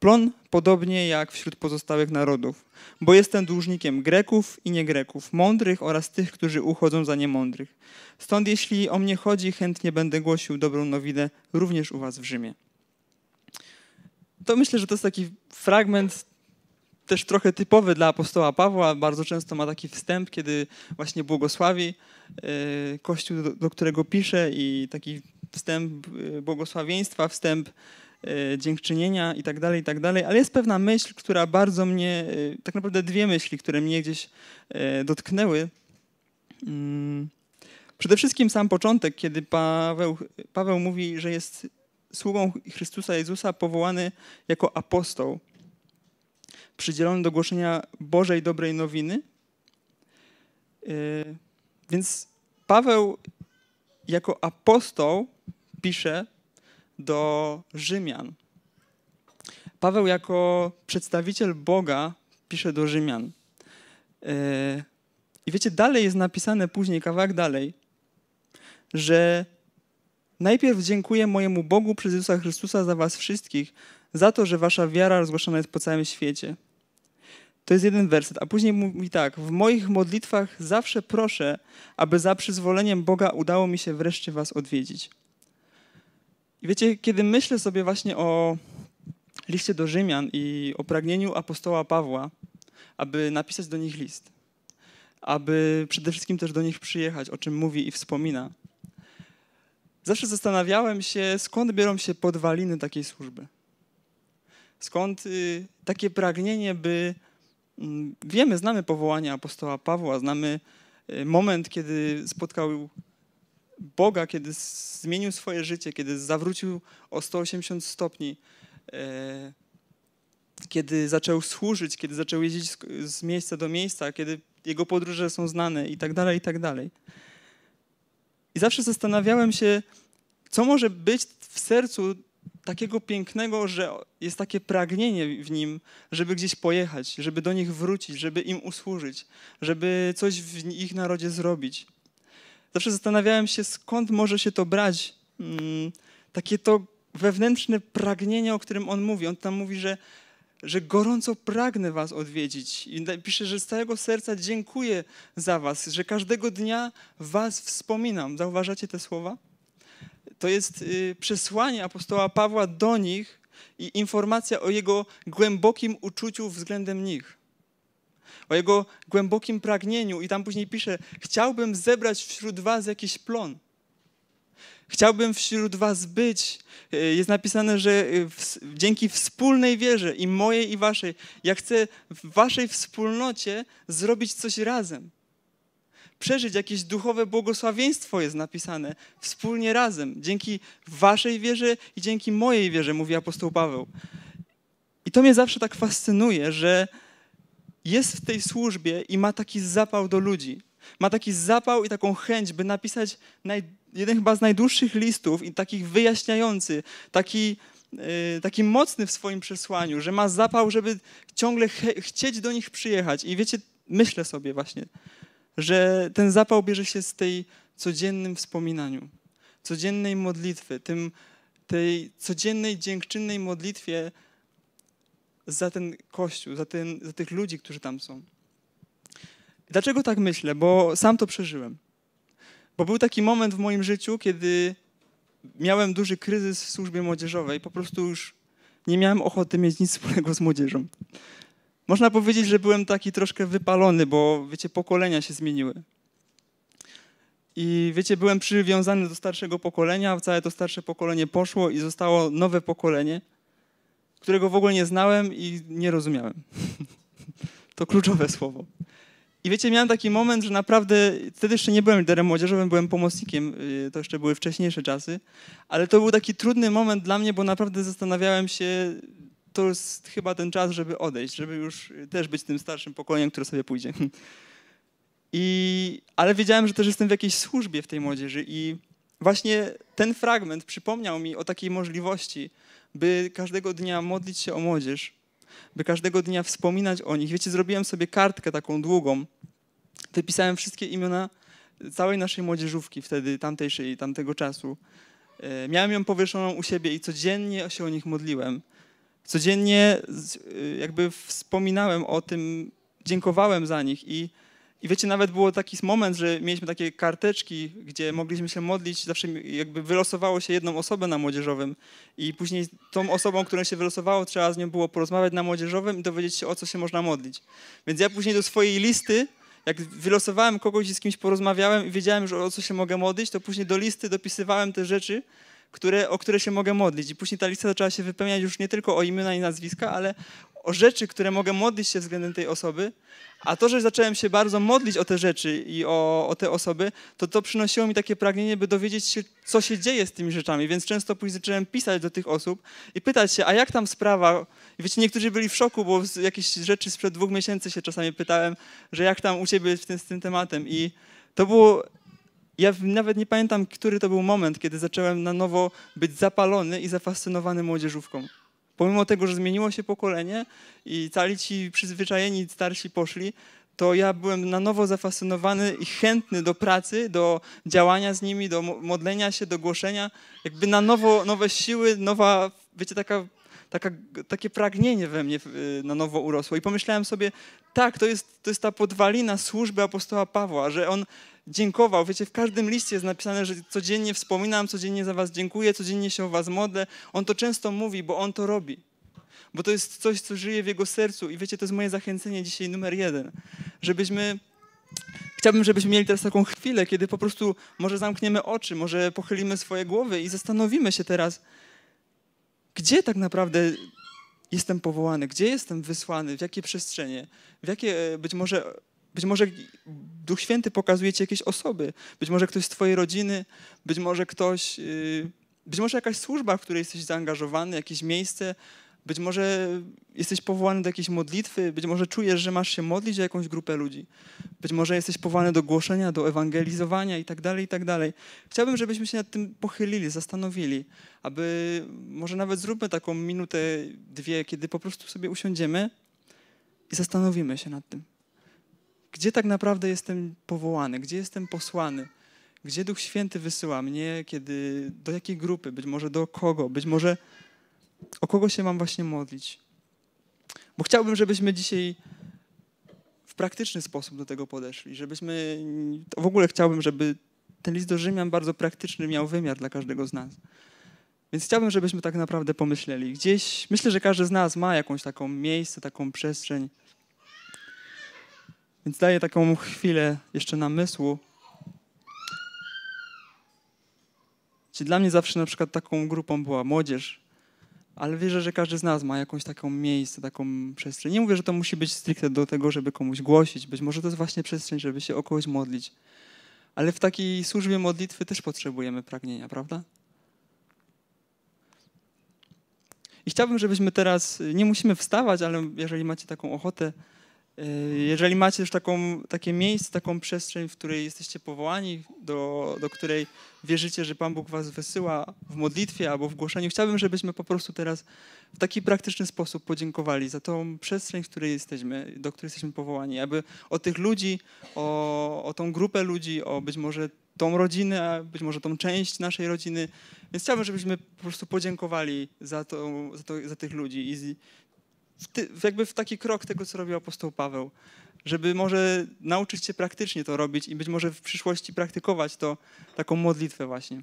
plon, podobnie jak wśród pozostałych narodów, bo jestem dłużnikiem Greków i niegreków, mądrych oraz tych, którzy uchodzą za niemądrych. Stąd jeśli o mnie chodzi, chętnie będę głosił dobrą nowinę również u was w Rzymie. To myślę, że to jest taki fragment też trochę typowy dla apostoła Pawła. Bardzo często ma taki wstęp, kiedy właśnie błogosławi e, kościół, do którego pisze, i taki wstęp e, błogosławieństwa, wstęp e, dziękczynienia i tak dalej, i tak dalej, ale jest pewna myśl, która bardzo mnie, tak naprawdę dwie myśli, które mnie gdzieś dotknęły. Mm, przede wszystkim sam początek, kiedy Paweł, Paweł mówi, że jest sługą Chrystusa Jezusa powołany jako apostoł przydzielony do głoszenia Bożej dobrej nowiny. E, więc Paweł jako apostoł pisze do Rzymian. Paweł jako przedstawiciel Boga pisze do Rzymian. E, I wiecie, dalej jest napisane później, kawałek dalej, że najpierw dziękuję mojemu Bogu przez Jezusa Chrystusa za was wszystkich, za to, że wasza wiara rozgłaszana jest po całym świecie. To jest jeden werset, a później mówi tak: W moich modlitwach zawsze proszę, aby za przyzwoleniem Boga udało mi się wreszcie was odwiedzić. I wiecie, kiedy myślę sobie właśnie o liście do Rzymian i o pragnieniu apostoła Pawła, aby napisać do nich list, aby przede wszystkim też do nich przyjechać, o czym mówi i wspomina. Zawsze zastanawiałem się, skąd biorą się podwaliny takiej służby. Skąd y, takie pragnienie, by mm, wiemy, znamy powołanie apostoła Pawła, znamy y, moment, kiedy spotkał Boga, kiedy zmienił swoje życie, kiedy zawrócił o 180 stopni, e, kiedy zaczął służyć, kiedy zaczął jeździć z miejsca do miejsca, kiedy jego podróże są znane i tak dalej, i tak dalej. I zawsze zastanawiałem się, co może być w sercu takiego pięknego, że jest takie pragnienie w nim, żeby gdzieś pojechać, żeby do nich wrócić, żeby im usłużyć, żeby coś w ich narodzie zrobić. Zawsze zastanawiałem się, skąd może się to brać. Mm, takie to wewnętrzne pragnienie, o którym on mówi. On tam mówi, że, że gorąco pragnę was odwiedzić. I pisze, że z całego serca dziękuję za was, że każdego dnia was wspominam. Zauważacie te słowa? to jest y, przesłanie apostoła Pawła do nich i informacja o jego głębokim uczuciu względem nich. O jego głębokim pragnieniu, i tam później pisze: Chciałbym zebrać wśród Was jakiś plon. Chciałbym wśród Was być. Y, jest napisane, że y, dzięki wspólnej wierze, i mojej, i Waszej, ja chcę w Waszej wspólnocie zrobić coś razem przeżyć jakieś duchowe błogosławieństwo, jest napisane, wspólnie razem, dzięki waszej wierze i dzięki mojej wierze, mówi apostoł Paweł. I to mnie zawsze tak fascynuje, że jest w tej służbie i ma taki zapał do ludzi. Ma taki zapał i taką chęć, by napisać naj, jeden chyba z najdłuższych listów i takich wyjaśniający, taki, yy, taki mocny w swoim przesłaniu, że ma zapał, żeby ciągle chcieć do nich przyjechać. I wiecie, myślę sobie właśnie, że ten zapał bierze się z tej codziennym wspominaniu, codziennej modlitwy, tym, tej codziennej, dziękczynnej modlitwie za ten Kościół, za, ten, za tych ludzi, którzy tam są. Dlaczego tak myślę? Bo sam to przeżyłem. Bo był taki moment w moim życiu, kiedy miałem duży kryzys w służbie młodzieżowej. Po prostu już nie miałem ochoty mieć nic wspólnego z młodzieżą. Można powiedzieć, że byłem taki troszkę wypalony, bo wiecie, pokolenia się zmieniły. I wiecie, byłem przywiązany do starszego pokolenia, całe to starsze pokolenie poszło i zostało nowe pokolenie, którego w ogóle nie znałem i nie rozumiałem. <laughs> to kluczowe słowo. I wiecie, miałem taki moment, że naprawdę, wtedy jeszcze nie byłem liderem młodzieżowym, byłem pomocnikiem, y, to jeszcze były wcześniejsze czasy, ale to był taki trudny moment dla mnie, bo naprawdę zastanawiałem się, to jest chyba ten czas, żeby odejść, żeby już też być tym starszym pokoleniem, które sobie pójdzie. Hm. I, ale wiedziałem, że też jestem w jakiejś służbie w tej młodzieży i właśnie ten fragment przypomniał mi o takiej możliwości, by każdego dnia modlić się o młodzież, by każdego dnia wspominać o nich. Wiecie, zrobiłem sobie kartkę taką długą, wypisałem wszystkie imiona całej naszej młodzieżówki wtedy, tamtejszej, tamtego czasu. E, miałem ją powieszoną u siebie i codziennie się o nich modliłem. Codziennie y, jakby wspominałem o tym, dziękowałem za nich i, i wiecie, nawet było taki moment, że mieliśmy takie karteczki, gdzie mogliśmy się modlić, zawsze jakby wylosowało się jedną osobę na młodzieżowym i później tą osobą, która się wylosowało, trzeba z nią było porozmawiać na młodzieżowym i dowiedzieć się, o co się można modlić. Więc ja później do swojej listy jak wylosowałem kogoś i z kimś porozmawiałem i wiedziałem że o co się mogę modlić, to później do listy dopisywałem te rzeczy, które, o które się mogę modlić. I później ta lista zaczęła się wypełniać już nie tylko o imiona i nazwiska, ale o rzeczy, które mogę modlić się względem tej osoby. A to, że zacząłem się bardzo modlić o te rzeczy i o, o te osoby, to to przynosiło mi takie pragnienie, by dowiedzieć się, co się dzieje z tymi rzeczami. Więc często później zacząłem pisać do tych osób i pytać się, a jak tam sprawa? I wiecie, niektórzy byli w szoku, bo jakieś rzeczy sprzed dwóch miesięcy się czasami pytałem, że jak tam u ciebie z tym, z tym tematem. I to było ja nawet nie pamiętam, który to był moment, kiedy zacząłem na nowo być zapalony i zafascynowany młodzieżówką. Pomimo tego, że zmieniło się pokolenie i cali ci przyzwyczajeni starsi poszli, to ja byłem na nowo zafascynowany i chętny do pracy, do działania z nimi, do modlenia się, do głoszenia. Jakby na nowo nowe siły, nowa, wiecie, taka Taka, takie pragnienie we mnie y, na nowo urosło. I pomyślałem sobie, tak, to jest, to jest ta podwalina służby apostoła Pawła, że on dziękował. Wiecie, w każdym liście jest napisane, że codziennie wspominam, codziennie za was dziękuję, codziennie się o was modlę. On to często mówi, bo on to robi. Bo to jest coś, co żyje w jego sercu i wiecie, to jest moje zachęcenie dzisiaj numer jeden. Żebyśmy Chciałbym, żebyśmy mieli teraz taką chwilę, kiedy po prostu może zamkniemy oczy, może pochylimy swoje głowy i zastanowimy się teraz, gdzie tak naprawdę jestem powołany, gdzie jestem wysłany, w jakie przestrzenie, w jakie e, być może być może Duch Święty pokazuje ci jakieś osoby, być może ktoś z twojej rodziny, być może ktoś, y, być może jakaś służba, w której jesteś zaangażowany, jakieś miejsce, być może jesteś powołany do jakiejś modlitwy, być może czujesz, że masz się modlić o jakąś grupę ludzi, być może jesteś powołany do głoszenia, do ewangelizowania itd. Tak i tak dalej. Chciałbym, żebyśmy się nad tym pochylili, zastanowili, aby może nawet zróbmy taką minutę, dwie, kiedy po prostu sobie usiądziemy i zastanowimy się nad tym gdzie tak naprawdę jestem powołany, gdzie jestem posłany, gdzie Duch Święty wysyła mnie, kiedy, do jakiej grupy, być może do kogo, być może o kogo się mam właśnie modlić. Bo chciałbym, żebyśmy dzisiaj w praktyczny sposób do tego podeszli, żebyśmy, w ogóle chciałbym, żeby ten list do Rzymian bardzo praktyczny miał wymiar dla każdego z nas. Więc chciałbym, żebyśmy tak naprawdę pomyśleli. Gdzieś, myślę, że każdy z nas ma jakąś taką miejsce, taką przestrzeń, więc daję taką chwilę jeszcze namysłu. Czy dla mnie zawsze na przykład taką grupą była młodzież, ale wierzę, że każdy z nas ma jakąś taką miejsce, taką przestrzeń. Nie mówię, że to musi być stricte do tego, żeby komuś głosić. Być może to jest właśnie przestrzeń, żeby się o kogoś modlić. Ale w takiej służbie modlitwy też potrzebujemy pragnienia, prawda? I chciałbym, żebyśmy teraz, nie musimy wstawać, ale jeżeli macie taką ochotę, Y, jeżeli macie już taką, takie miejsce, taką przestrzeń, w której jesteście powołani, do, do której wierzycie, że Pan Bóg Was wysyła w modlitwie albo w głoszeniu, chciałbym, żebyśmy po prostu teraz w taki praktyczny sposób podziękowali za tą przestrzeń, w której jesteśmy, do której jesteśmy powołani. Aby o tych ludzi, o, o tą grupę ludzi, o być może tą rodzinę, a być może tą część naszej rodziny. Więc chciałbym, żebyśmy po prostu podziękowali za, to, za, to, za tych ludzi i w ty, jakby w taki krok tego, co robił apostoł Paweł, żeby może nauczyć się praktycznie to robić i być może w przyszłości praktykować to, taką modlitwę właśnie.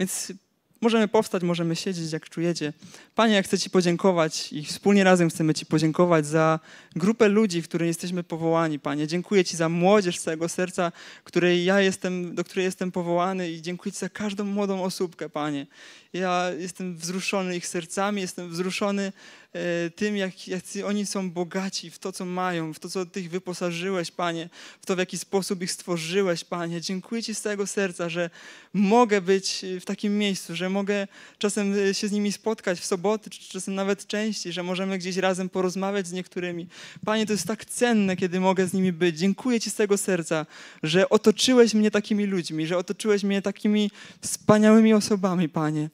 Więc możemy powstać, możemy siedzieć, jak czujecie. Panie, ja chcę Ci podziękować i wspólnie razem chcemy Ci podziękować za grupę ludzi, w której jesteśmy powołani, Panie. Dziękuję Ci za młodzież z całego serca, której ja jestem, do której jestem powołany i dziękuję Ci za każdą młodą osóbkę, Panie. Ja jestem wzruszony ich sercami, jestem wzruszony e, tym, jak, jak oni są bogaci w to, co mają, w to, co Ty ich wyposażyłeś, Panie, w to, w jaki sposób ich stworzyłeś, Panie. Dziękuję Ci z całego serca, że mogę być e, w takim miejscu, że mogę czasem e, się z nimi spotkać w soboty, czy czasem nawet częściej, że możemy gdzieś razem porozmawiać z niektórymi. Panie, to jest tak cenne, kiedy mogę z nimi być. Dziękuję Ci z całego serca, że otoczyłeś mnie takimi ludźmi, że otoczyłeś mnie takimi wspaniałymi osobami, Panie.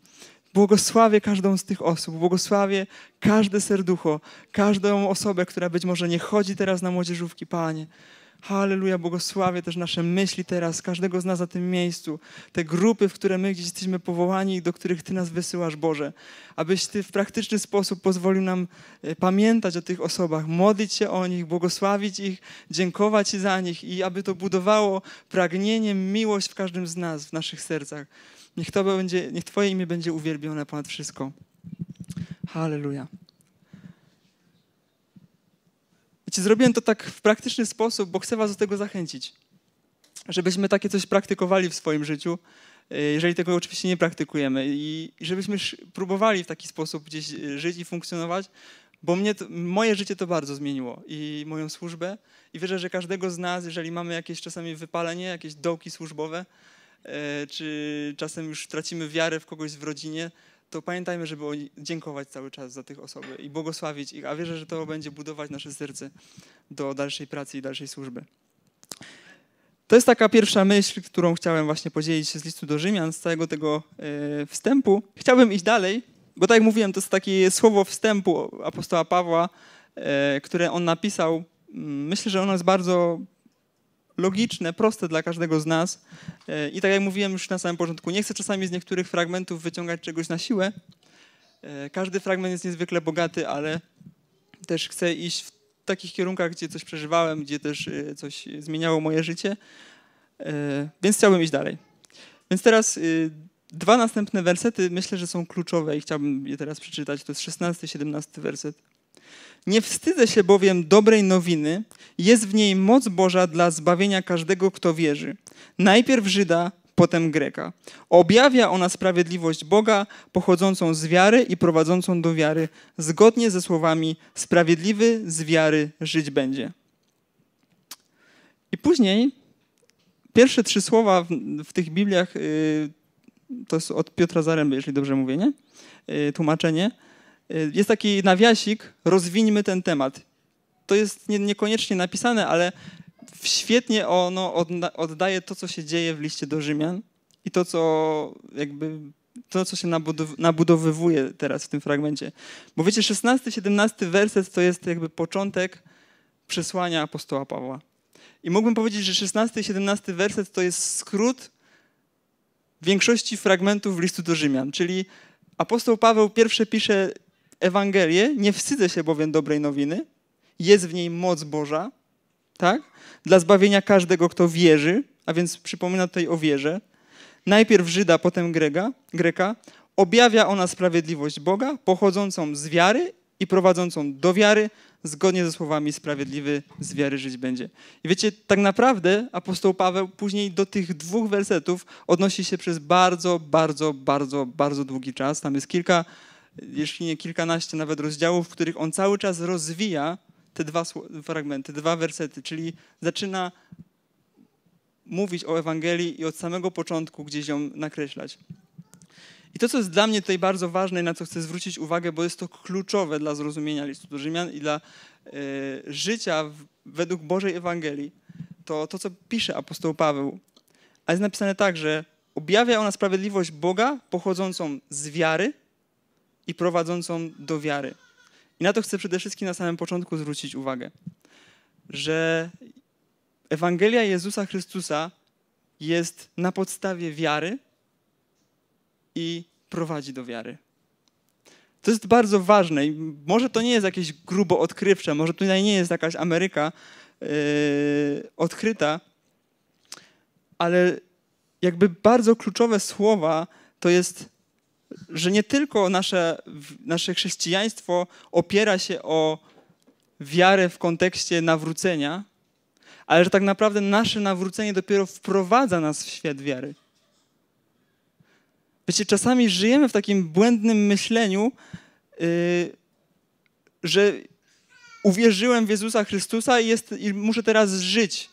Błogosławię każdą z tych osób, błogosławię każde serducho, każdą osobę, która być może nie chodzi teraz na młodzieżówki, Panie. Halleluja, błogosławię też nasze myśli teraz, każdego z nas na tym miejscu, te grupy, w które my gdzieś jesteśmy powołani i do których Ty nas wysyłasz, Boże, abyś Ty w praktyczny sposób pozwolił nam e, pamiętać o tych osobach, modlić się o nich, błogosławić ich, dziękować za nich i aby to budowało pragnienie, miłość w każdym z nas, w naszych sercach. Niech, to będzie, niech Twoje imię będzie uwielbione ponad wszystko. Halleluja. zrobiłem to tak w praktyczny sposób, bo chcę Was do tego zachęcić. Żebyśmy takie coś praktykowali w swoim życiu, e, jeżeli tego oczywiście nie praktykujemy. I żebyśmy próbowali w taki sposób gdzieś e, żyć i funkcjonować, bo mnie to, moje życie to bardzo zmieniło i moją służbę. I wierzę, że każdego z nas, jeżeli mamy jakieś czasami wypalenie, jakieś dołki służbowe, E, czy czasem już tracimy wiarę w kogoś w rodzinie, to pamiętajmy, żeby dziękować cały czas za tych osoby i błogosławić ich, a wierzę, że to będzie budować nasze serce do dalszej pracy i dalszej służby. To jest taka pierwsza myśl, którą chciałem właśnie podzielić się z listu do Rzymian, z całego tego e, wstępu. Chciałbym iść dalej, bo tak jak mówiłem, to jest takie słowo wstępu apostoła Pawła, e, które on napisał. Mm, myślę, że ono jest bardzo logiczne, proste dla każdego z nas. E, I tak jak mówiłem już na samym początku, nie chcę czasami z niektórych fragmentów wyciągać czegoś na siłę. E, każdy fragment jest niezwykle bogaty, ale też chcę iść w takich kierunkach, gdzie coś przeżywałem, gdzie też e, coś zmieniało moje życie. Więc chciałbym iść dalej. Więc teraz dwa następne wersety myślę, że są kluczowe i chciałbym je teraz przeczytać. To jest 16-17 werset. Nie wstydzę się bowiem dobrej nowiny, jest w niej moc Boża dla zbawienia każdego, kto wierzy. Najpierw Żyda, potem Greka. Objawia ona sprawiedliwość Boga, pochodzącą z wiary i prowadzącą do wiary, zgodnie ze słowami: Sprawiedliwy z wiary żyć będzie. I później pierwsze trzy słowa w, w tych Bibliach, yy, to jest od Piotra Zaręby, jeżeli dobrze mówię, nie? Yy, tłumaczenie Y, jest taki nawiasik, rozwińmy ten temat. To jest nie, niekoniecznie napisane, ale świetnie ono oddaje to, co się dzieje w liście do Rzymian i to, co jakby to, co się nabudowywuje teraz w tym fragmencie. Bo wiecie, 16-17 werset to jest jakby początek przesłania apostoła Pawła. I mógłbym powiedzieć, że 16 17 werset to jest skrót większości fragmentów w listu do Rzymian. Czyli apostoł Paweł pierwsze pisze Ewangelię, nie wstydzę się bowiem dobrej nowiny, jest w niej moc Boża, tak? Dla zbawienia każdego, kto wierzy, a więc przypomina tutaj o wierze. Najpierw Żyda, potem Grega, Greka. Objawia ona sprawiedliwość Boga, pochodzącą z wiary i prowadzącą do wiary, zgodnie ze słowami sprawiedliwy z wiary żyć będzie. I wiecie, tak naprawdę apostoł Paweł później do tych dwóch wersetów odnosi się przez bardzo, bardzo, bardzo, bardzo długi czas. Tam jest kilka jeśli nie kilkanaście nawet rozdziałów, w których on cały czas rozwija te dwa fragmenty, dwa wersety, czyli zaczyna mówić o Ewangelii i od samego początku gdzieś ją nakreślać. I to, co jest dla mnie tutaj bardzo ważne i na co chcę zwrócić uwagę, bo jest to kluczowe dla zrozumienia listu do Rzymian i dla y, życia w, według Bożej Ewangelii, to to, co pisze apostoł Paweł. A jest napisane tak, że objawia ona sprawiedliwość Boga pochodzącą z wiary i prowadzącą do wiary. I na to chcę przede wszystkim na samym początku zwrócić uwagę, że Ewangelia Jezusa Chrystusa jest na podstawie wiary i prowadzi do wiary. To jest bardzo ważne i może to nie jest jakieś grubo odkrywcze, może tutaj nie jest jakaś Ameryka yy, odkryta, ale jakby bardzo kluczowe słowa to jest że nie tylko nasze, nasze chrześcijaństwo opiera się o wiarę w kontekście nawrócenia, ale że tak naprawdę nasze nawrócenie dopiero wprowadza nas w świat wiary. Wiecie, czasami żyjemy w takim błędnym myśleniu, yy, że uwierzyłem w Jezusa Chrystusa i, jest, i muszę teraz żyć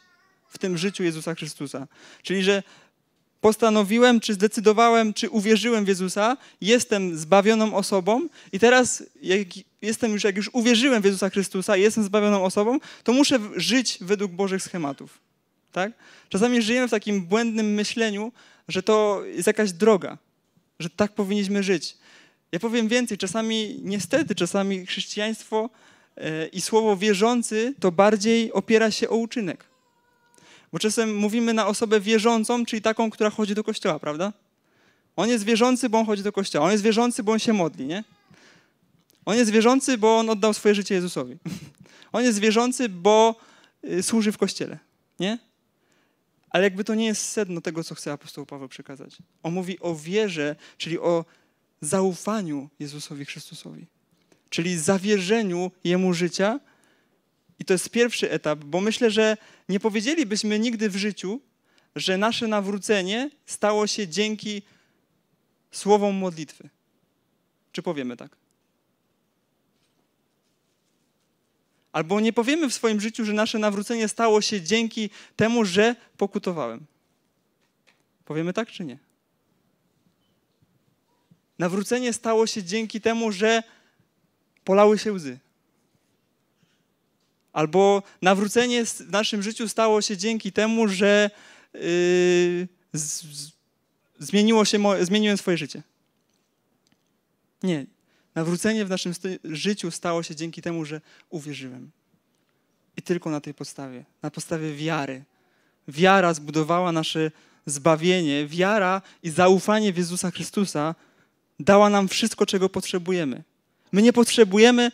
w tym życiu Jezusa Chrystusa. Czyli, że postanowiłem, czy zdecydowałem, czy uwierzyłem w Jezusa, jestem zbawioną osobą i teraz jak jestem już, jak już uwierzyłem w Jezusa Chrystusa i jestem zbawioną osobą, to muszę żyć według Bożych schematów. Tak? Czasami żyjemy w takim błędnym myśleniu, że to jest jakaś droga, że tak powinniśmy żyć. Ja powiem więcej, czasami niestety, czasami chrześcijaństwo e, i słowo wierzący to bardziej opiera się o uczynek bo czasem mówimy na osobę wierzącą, czyli taką, która chodzi do kościoła, prawda? On jest wierzący, bo on chodzi do kościoła. On jest wierzący, bo on się modli, nie? On jest wierzący, bo on oddał swoje życie Jezusowi. <laughs> On jest wierzący, bo y, służy w kościele, nie? Ale jakby to nie jest sedno tego, co chce apostoł Paweł przekazać. On mówi o wierze, czyli o zaufaniu Jezusowi Chrystusowi, czyli zawierzeniu Jemu życia i to jest pierwszy etap, bo myślę, że nie powiedzielibyśmy nigdy w życiu, że nasze nawrócenie stało się dzięki słowom modlitwy. Czy powiemy tak? Albo nie powiemy w swoim życiu, że nasze nawrócenie stało się dzięki temu, że pokutowałem. Powiemy tak czy nie? Nawrócenie stało się dzięki temu, że polały się łzy. Albo nawrócenie w naszym życiu stało się dzięki temu, że yy, z, zmieniło się moje, zmieniłem swoje życie. Nie. Nawrócenie w naszym życiu stało się dzięki temu, że uwierzyłem. I tylko na tej podstawie, na podstawie wiary. Wiara zbudowała nasze zbawienie, wiara i zaufanie w Jezusa Chrystusa dała nam wszystko, czego potrzebujemy. My nie potrzebujemy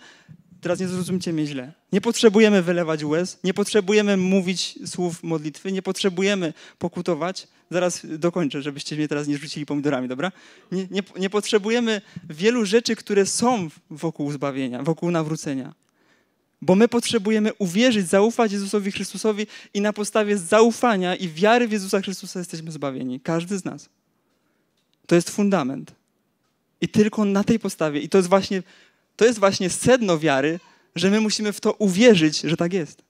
Teraz nie zrozumcie mnie źle. Nie potrzebujemy wylewać łez, nie potrzebujemy mówić słów modlitwy, nie potrzebujemy pokutować. Zaraz dokończę, żebyście mnie teraz nie rzucili pomidorami, dobra? Nie, nie, nie potrzebujemy wielu rzeczy, które są wokół zbawienia, wokół nawrócenia. Bo my potrzebujemy uwierzyć, zaufać Jezusowi Chrystusowi i na podstawie zaufania i wiary w Jezusa Chrystusa jesteśmy zbawieni. Każdy z nas. To jest fundament. I tylko na tej podstawie. I to jest właśnie to jest właśnie sedno wiary, że my musimy w to uwierzyć, że tak jest.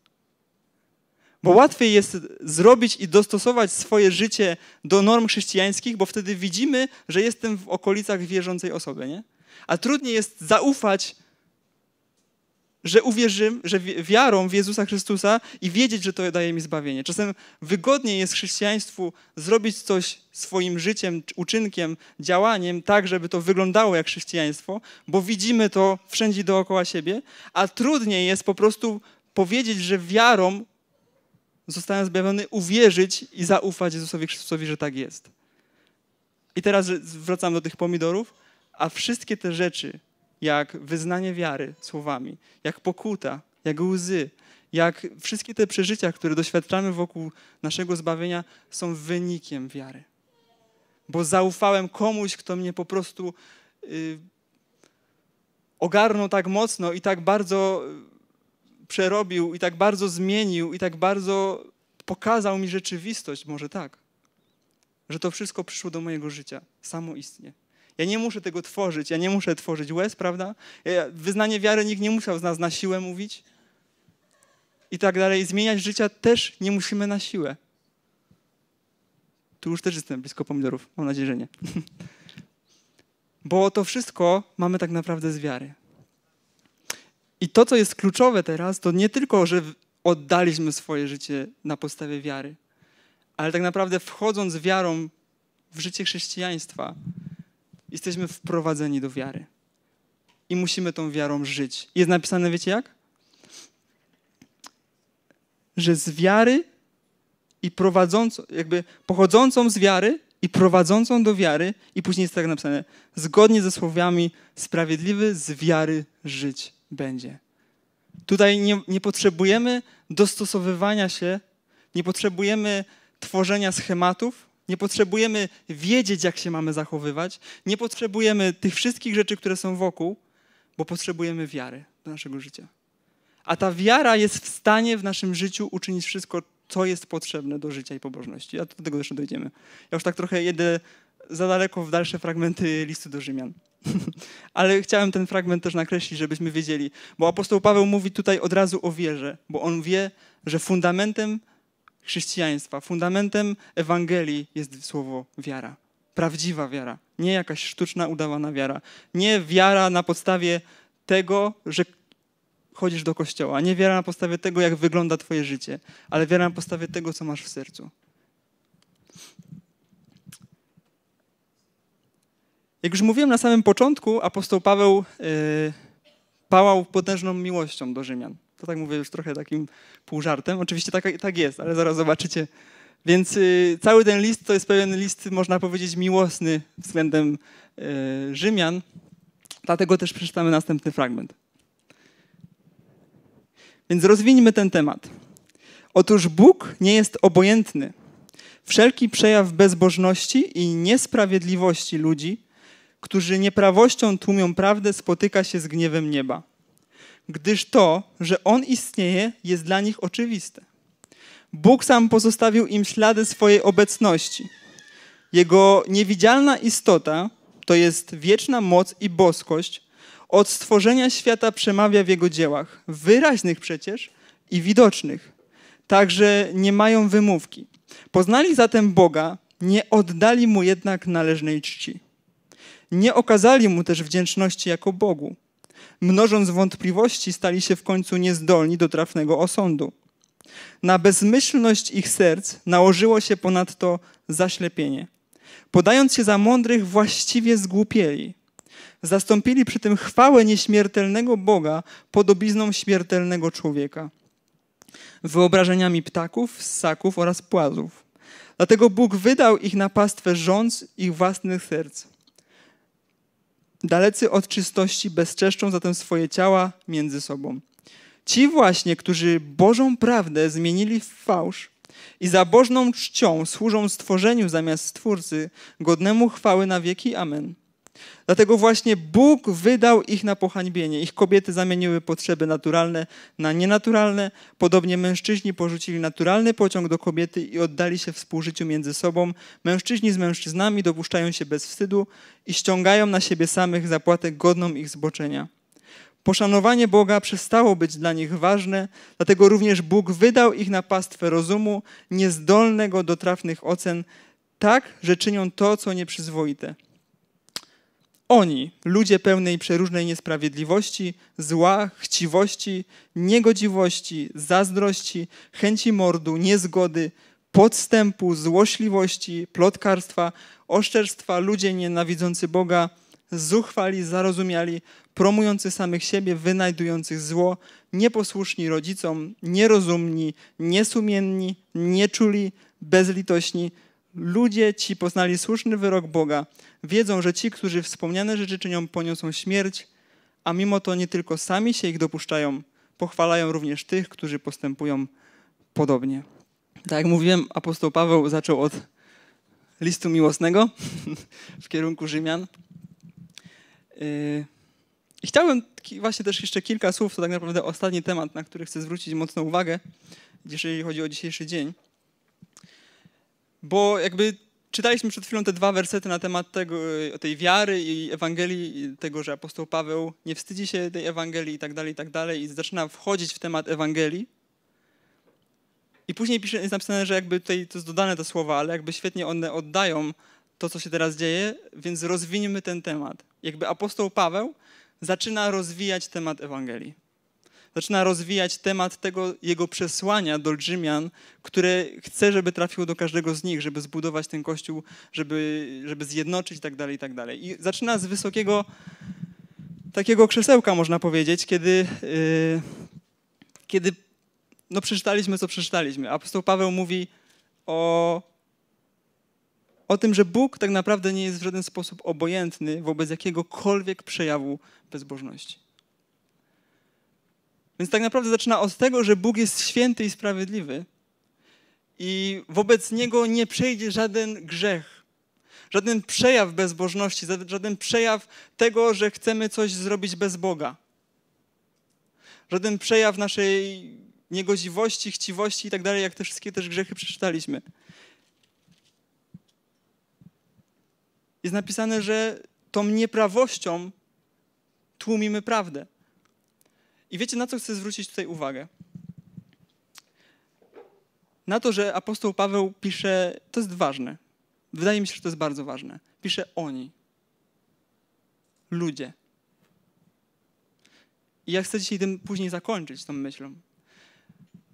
Bo no. łatwiej jest zrobić i dostosować swoje życie do norm chrześcijańskich, bo wtedy widzimy, że jestem w okolicach wierzącej osoby, nie? A trudniej jest zaufać że uwierzę, że wiarą w Jezusa Chrystusa i wiedzieć, że to daje mi zbawienie. Czasem wygodniej jest chrześcijaństwu zrobić coś swoim życiem, uczynkiem, działaniem, tak, żeby to wyglądało jak chrześcijaństwo, bo widzimy to wszędzie dookoła siebie, a trudniej jest po prostu powiedzieć, że wiarą zostałem zbawiony, uwierzyć i zaufać Jezusowi Chrystusowi, że tak jest. I teraz wracam do tych pomidorów, a wszystkie te rzeczy, jak wyznanie wiary słowami, jak pokuta, jak łzy, jak wszystkie te przeżycia, które doświadczamy wokół naszego zbawienia, są wynikiem wiary. Bo zaufałem komuś, kto mnie po prostu yy, ogarnął tak mocno i tak bardzo y, przerobił, i tak bardzo zmienił, i tak bardzo pokazał mi rzeczywistość, może tak, że to wszystko przyszło do mojego życia samoistnie. Ja nie muszę tego tworzyć, ja nie muszę tworzyć łez, prawda? Wyznanie wiary nikt nie musiał z nas na siłę mówić. I tak dalej. Zmieniać życia też nie musimy na siłę. Tu już też jestem blisko pomidorów. Mam nadzieję, że nie. <laughs> Bo to wszystko mamy tak naprawdę z wiary. I to, co jest kluczowe teraz, to nie tylko, że oddaliśmy swoje życie na podstawie wiary, ale tak naprawdę wchodząc wiarą w życie chrześcijaństwa, jesteśmy wprowadzeni do wiary. I musimy tą wiarą żyć. Jest napisane, wiecie jak? Że z wiary i prowadzącą, jakby pochodzącą z wiary i prowadzącą do wiary, i później jest tak napisane, zgodnie ze słowami sprawiedliwy z wiary żyć będzie. Tutaj nie, nie potrzebujemy dostosowywania się, nie potrzebujemy tworzenia schematów, nie potrzebujemy wiedzieć, jak się mamy zachowywać. Nie potrzebujemy tych wszystkich rzeczy, które są wokół, bo potrzebujemy wiary do naszego życia. A ta wiara jest w stanie w naszym życiu uczynić wszystko, co jest potrzebne do życia i pobożności. A do tego jeszcze dojdziemy. Ja już tak trochę jedę za daleko w dalsze fragmenty listu do Rzymian. <laughs> Ale chciałem ten fragment też nakreślić, żebyśmy wiedzieli, bo apostoł Paweł mówi tutaj od razu o wierze, bo on wie, że fundamentem chrześcijaństwa, fundamentem Ewangelii jest słowo wiara. Prawdziwa wiara, nie jakaś sztuczna, udawana wiara. Nie wiara na podstawie tego, że chodzisz do kościoła, nie wiara na podstawie tego, jak wygląda Twoje życie, ale wiara na podstawie tego, co masz w sercu. Jak już mówiłem na samym początku, apostoł Paweł yy, pałał potężną miłością do Rzymian. To tak mówię już trochę takim półżartem. Oczywiście tak, tak jest, ale zaraz zobaczycie. Więc y, cały ten list to jest pewien list, można powiedzieć, miłosny względem y, Rzymian. Dlatego też przeczytamy następny fragment. Więc rozwiniemy ten temat. Otóż Bóg nie jest obojętny. Wszelki przejaw bezbożności i niesprawiedliwości ludzi, którzy nieprawością tłumią prawdę, spotyka się z gniewem nieba gdyż to, że On istnieje, jest dla nich oczywiste. Bóg sam pozostawił im ślady swojej obecności. Jego niewidzialna istota, to jest wieczna moc i boskość, od stworzenia świata przemawia w jego dziełach, wyraźnych przecież i widocznych. Także nie mają wymówki. Poznali zatem Boga, nie oddali mu jednak należnej czci. Nie okazali mu też wdzięczności jako Bogu, mnożąc wątpliwości, stali się w końcu niezdolni do trafnego osądu. Na bezmyślność ich serc nałożyło się ponadto zaślepienie. Podając się za mądrych, właściwie zgłupieli. Zastąpili przy tym chwałę nieśmiertelnego Boga podobizną śmiertelnego człowieka, wyobrażeniami ptaków, ssaków oraz płazów. Dlatego Bóg wydał ich na pastwę rządz ich własnych serc dalecy od czystości, bezczeszczą zatem swoje ciała między sobą. Ci właśnie, którzy Bożą prawdę zmienili w fałsz i zabożną czcią służą stworzeniu zamiast Stwórcy, godnemu chwały na wieki. Amen. Dlatego właśnie Bóg wydał ich na pohańbienie. Ich kobiety zamieniły potrzeby naturalne na nienaturalne. Podobnie mężczyźni porzucili naturalny pociąg do kobiety i oddali się współżyciu między sobą. Mężczyźni z mężczyznami dopuszczają się bez wstydu i ściągają na siebie samych zapłatę godną ich zboczenia. Poszanowanie Boga przestało być dla nich ważne, dlatego również Bóg wydał ich na pastwę rozumu, niezdolnego do trafnych ocen, tak, że czynią to, co nieprzyzwoite. Oni, ludzie pełnej przeróżnej niesprawiedliwości, zła, chciwości, niegodziwości, zazdrości, chęci mordu, niezgody, podstępu, złośliwości, plotkarstwa, oszczerstwa, ludzie nienawidzący Boga, zuchwali, zarozumiali, promujący samych siebie, wynajdujących zło, nieposłuszni rodzicom, nierozumni, niesumienni, nieczuli, bezlitośni, Ludzie ci poznali słuszny wyrok Boga. Wiedzą, że ci, którzy wspomniane rzeczy czynią, poniosą śmierć, a mimo to nie tylko sami się ich dopuszczają, pochwalają również tych, którzy postępują podobnie. Tak jak mówiłem, apostoł Paweł zaczął od listu miłosnego <laughs> w kierunku Rzymian. Yy, I chciałbym właśnie też jeszcze kilka słów, to tak naprawdę ostatni temat, na który chcę zwrócić mocną uwagę, jeżeli chodzi o dzisiejszy dzień. Bo jakby czytaliśmy przed chwilą te dwa wersety na temat tego, e, tej wiary i Ewangelii, tego, że apostoł Paweł nie wstydzi się tej Ewangelii i tak dalej, i tak dalej i zaczyna wchodzić w temat Ewangelii. I później pisze, jest napisane, że jakby tutaj to jest dodane te słowa, ale jakby świetnie one oddają to, co się teraz dzieje, więc rozwiniemy ten temat. Jakby apostoł Paweł zaczyna rozwijać temat Ewangelii zaczyna rozwijać temat tego jego przesłania do Rzymian, które chce, żeby trafiło do każdego z nich, żeby zbudować ten kościół, żeby, żeby zjednoczyć i tak dalej, i tak dalej. I zaczyna z wysokiego takiego krzesełka, można powiedzieć, kiedy, yy, kiedy no przeczytaliśmy, co przeczytaliśmy. Apostoł Paweł mówi o, o tym, że Bóg tak naprawdę nie jest w żaden sposób obojętny wobec jakiegokolwiek przejawu bezbożności. Więc tak naprawdę zaczyna od tego, że Bóg jest święty i sprawiedliwy i wobec Niego nie przejdzie żaden grzech, żaden przejaw bezbożności, żaden przejaw tego, że chcemy coś zrobić bez Boga, żaden przejaw naszej niegodziwości, chciwości i tak dalej, jak te wszystkie też grzechy przeczytaliśmy. Jest napisane, że tą nieprawością tłumimy prawdę. I wiecie, na co chcę zwrócić tutaj uwagę? Na to, że apostoł Paweł pisze, to jest ważne. Wydaje mi się, że to jest bardzo ważne. Pisze oni. Ludzie. I ja chcę dzisiaj tym później zakończyć tą myślą.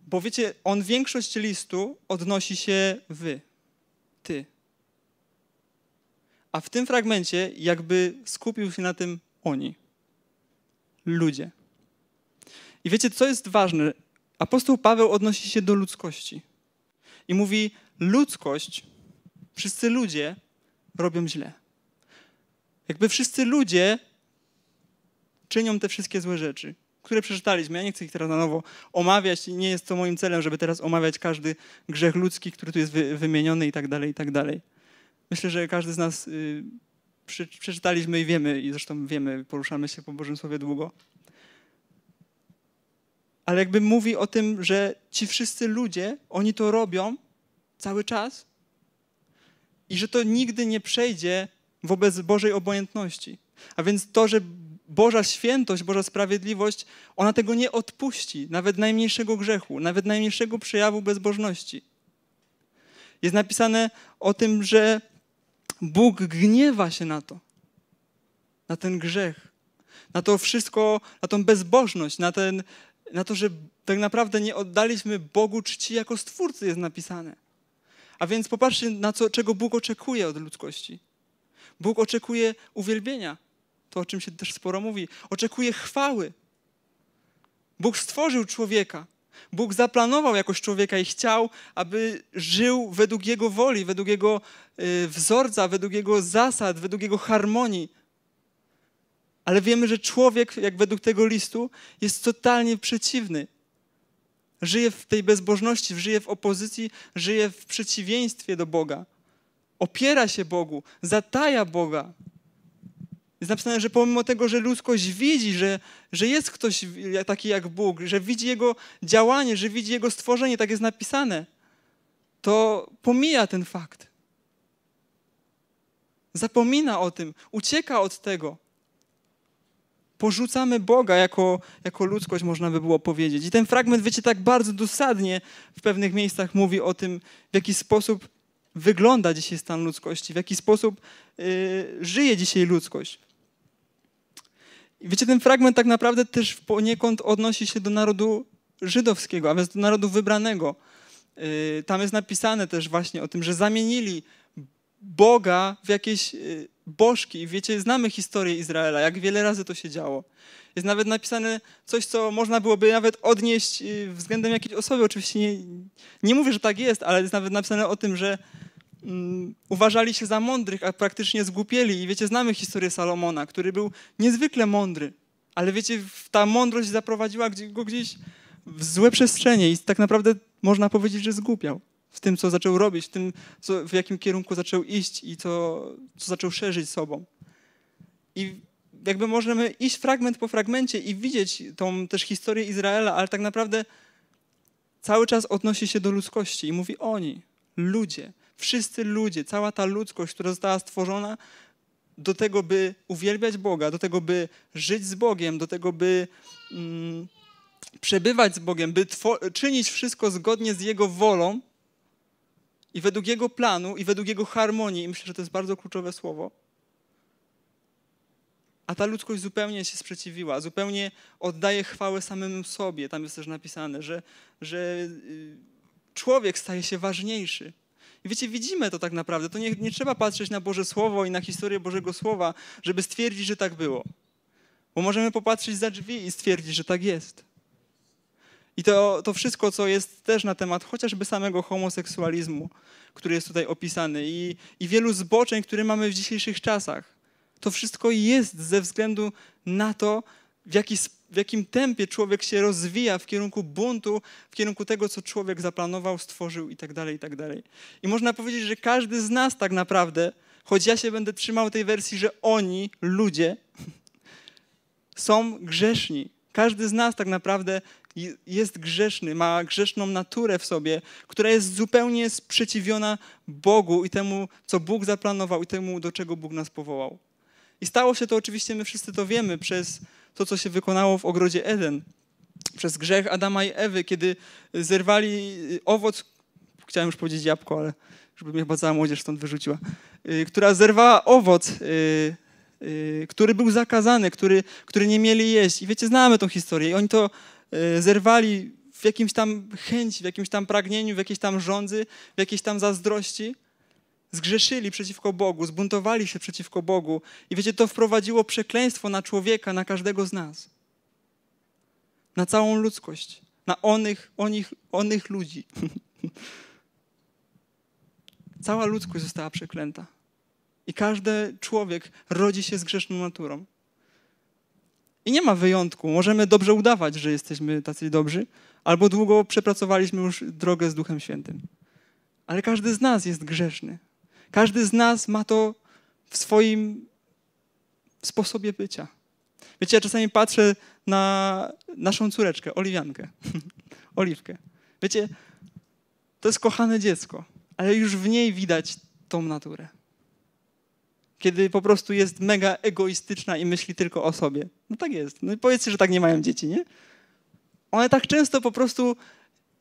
Bo wiecie, on większość listu odnosi się wy, ty. A w tym fragmencie jakby skupił się na tym oni. Ludzie. I wiecie, co jest ważne? Apostoł Paweł odnosi się do ludzkości i mówi: ludzkość, wszyscy ludzie robią źle. Jakby wszyscy ludzie czynią te wszystkie złe rzeczy, które przeczytaliśmy. Ja nie chcę ich teraz na nowo omawiać nie jest to moim celem, żeby teraz omawiać każdy grzech ludzki, który tu jest wymieniony i tak dalej, i tak dalej. Myślę, że każdy z nas y, przeczytaliśmy i wiemy, i zresztą wiemy, poruszamy się po Bożym Słowie długo, ale jakby mówi o tym, że ci wszyscy ludzie, oni to robią cały czas i że to nigdy nie przejdzie wobec Bożej obojętności. A więc to, że Boża świętość, Boża sprawiedliwość, ona tego nie odpuści, nawet najmniejszego grzechu, nawet najmniejszego przejawu bezbożności. Jest napisane o tym, że Bóg gniewa się na to, na ten grzech, na to wszystko, na tą bezbożność, na ten, na to, że tak naprawdę nie oddaliśmy Bogu czci jako Stwórcy, jest napisane. A więc popatrzcie na to, czego Bóg oczekuje od ludzkości. Bóg oczekuje uwielbienia, to o czym się też sporo mówi. Oczekuje chwały. Bóg stworzył człowieka. Bóg zaplanował jakoś człowieka i chciał, aby żył według jego woli, według jego y, wzorca, według jego zasad, według jego harmonii. Ale wiemy, że człowiek, jak według tego listu, jest totalnie przeciwny. Żyje w tej bezbożności, żyje w opozycji, żyje w przeciwieństwie do Boga. Opiera się Bogu, zataja Boga. Jest napisane, że pomimo tego, że ludzkość widzi, że, że jest ktoś taki jak Bóg, że widzi Jego działanie, że widzi Jego stworzenie, tak jest napisane, to pomija ten fakt. Zapomina o tym, ucieka od tego porzucamy Boga jako, jako ludzkość, można by było powiedzieć. I ten fragment, wiecie, tak bardzo dosadnie w pewnych miejscach mówi o tym, w jaki sposób wygląda dzisiaj stan ludzkości, w jaki sposób yy, żyje dzisiaj ludzkość. I wiecie, ten fragment tak naprawdę też poniekąd odnosi się do narodu żydowskiego, a więc do narodu wybranego. Yy, tam jest napisane też właśnie o tym, że zamienili Boga w jakieś yy, bożki. I wiecie, znamy historię Izraela, jak wiele razy to się działo. Jest nawet napisane coś, co można byłoby nawet odnieść y, względem jakiejś osoby. Oczywiście nie, nie mówię, że tak jest, ale jest nawet napisane o tym, że mm, uważali się za mądrych, a praktycznie zgłupieli. I wiecie, znamy historię Salomona, który był niezwykle mądry. Ale wiecie, ta mądrość zaprowadziła go gdzieś w złe przestrzenie i tak naprawdę można powiedzieć, że zgłupiał w tym, co zaczął robić, w tym, co, w jakim kierunku zaczął iść i co, co zaczął szerzyć sobą. I jakby możemy iść fragment po fragmencie i widzieć tą też historię Izraela, ale tak naprawdę cały czas odnosi się do ludzkości i mówi oni, ludzie, wszyscy ludzie, cała ta ludzkość, która została stworzona do tego, by uwielbiać Boga, do tego, by żyć z Bogiem, do tego, by mm, przebywać z Bogiem, by czynić wszystko zgodnie z Jego wolą, i według Jego planu i według Jego harmonii, i myślę, że to jest bardzo kluczowe słowo, a ta ludzkość zupełnie się sprzeciwiła, zupełnie oddaje chwałę samemu sobie. Tam jest też napisane, że, że y, człowiek staje się ważniejszy. I wiecie, widzimy to tak naprawdę. To nie, nie trzeba patrzeć na Boże Słowo i na historię Bożego Słowa, żeby stwierdzić, że tak było. Bo możemy popatrzeć za drzwi i stwierdzić, że tak jest. I to, to wszystko, co jest też na temat chociażby samego homoseksualizmu, który jest tutaj opisany, i, i wielu zboczeń, które mamy w dzisiejszych czasach. To wszystko jest ze względu na to, w, jaki, w jakim tempie człowiek się rozwija w kierunku buntu, w kierunku tego, co człowiek zaplanował, stworzył itd., tak itd. Tak I można powiedzieć, że każdy z nas tak naprawdę, choć ja się będę trzymał tej wersji, że oni, ludzie, <laughs> są grzeszni. Każdy z nas tak naprawdę jest grzeszny, ma grzeszną naturę w sobie, która jest zupełnie sprzeciwiona Bogu i temu, co Bóg zaplanował i temu, do czego Bóg nas powołał. I stało się to oczywiście, my wszyscy to wiemy, przez to, co się wykonało w ogrodzie Eden, przez grzech Adama i Ewy, kiedy zerwali y, owoc, chciałem już powiedzieć jabłko, ale żeby mnie chyba cała młodzież stąd wyrzuciła, y, która zerwała owoc y, który był zakazany, który, który nie mieli jeść. I wiecie, znamy tą historię. I oni to Y, zerwali w jakimś tam chęci, w jakimś tam pragnieniu, w jakiejś tam żądzy, w jakiejś tam zazdrości. Zgrzeszyli przeciwko Bogu, zbuntowali się przeciwko Bogu. I wiecie, to wprowadziło przekleństwo na człowieka, na każdego z nas. Na całą ludzkość, na onych, onich, onych ludzi. <laughs> Cała ludzkość została przeklęta. I każdy człowiek rodzi się z grzeszną naturą. I nie ma wyjątku. Możemy dobrze udawać, że jesteśmy tacy dobrzy, albo długo przepracowaliśmy już drogę z Duchem Świętym. Ale każdy z nas jest grzeszny. Każdy z nas ma to w swoim sposobie bycia. Wiecie, ja czasami patrzę na naszą córeczkę, Oliwiankę, <laughs> Oliwkę. Wiecie, to jest kochane dziecko, ale już w niej widać tą naturę. Kiedy po prostu jest mega egoistyczna i myśli tylko o sobie. No tak jest. No i powiedzcie, że tak nie mają dzieci, nie? One tak często po prostu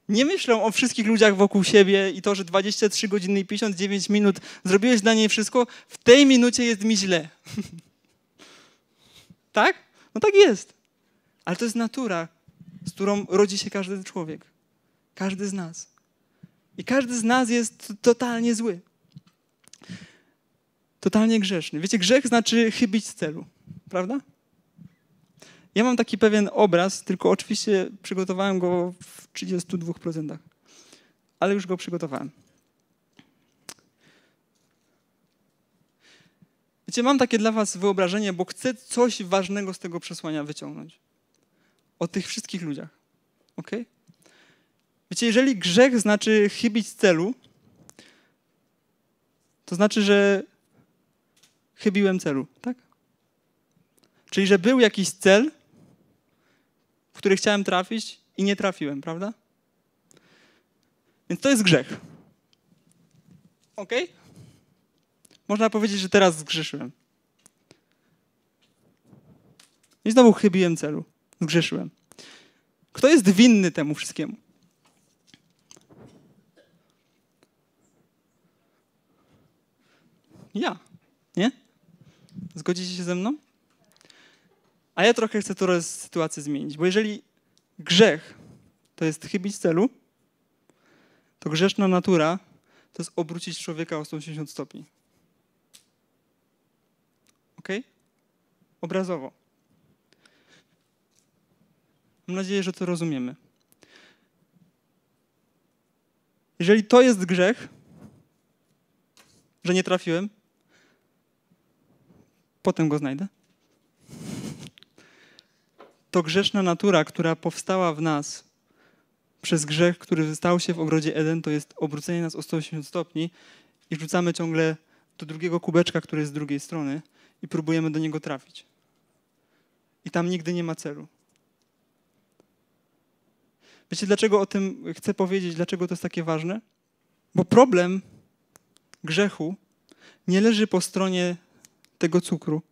nie myślą o wszystkich ludziach wokół siebie i to, że 23 godziny i 59 minut zrobiłeś dla niej wszystko, w tej minucie jest mi źle. <laughs> tak? No tak jest. Ale to jest natura, z którą rodzi się każdy człowiek. Każdy z nas. I każdy z nas jest totalnie zły totalnie grzeszny. Wiecie, grzech znaczy chybić z celu, prawda? Ja mam taki pewien obraz, tylko oczywiście przygotowałem go w 32%, ale już go przygotowałem. Wiecie, mam takie dla was wyobrażenie, bo chcę coś ważnego z tego przesłania wyciągnąć. O tych wszystkich ludziach. Ok? Wiecie, jeżeli grzech znaczy chybić celu, to znaczy, że chybiłem celu, tak? Czyli, że był jakiś cel, w który chciałem trafić i nie trafiłem, prawda? Więc to jest grzech. Ok? Można powiedzieć, że teraz zgrzeszyłem. I znowu chybiłem celu. Zgrzeszyłem. Kto jest winny temu wszystkiemu? Ja. Nie? Zgodzicie się ze mną? A ja trochę chcę tę sytuację zmienić, bo jeżeli grzech to jest chybić celu, to grzeszna natura to jest obrócić człowieka o 180 stopni. Ok? Obrazowo. Mam nadzieję, że to rozumiemy. Jeżeli to jest grzech, że nie trafiłem, potem go znajdę? To grzeszna natura, która powstała w nas przez grzech, który stał się w ogrodzie Eden, to jest obrócenie nas o 180 stopni i wrzucamy ciągle do drugiego kubeczka, który jest z drugiej strony i próbujemy do niego trafić. I tam nigdy nie ma celu. Wiecie, dlaczego o tym chcę powiedzieć, dlaczego to jest takie ważne? Bo problem grzechu nie leży po stronie tego cukru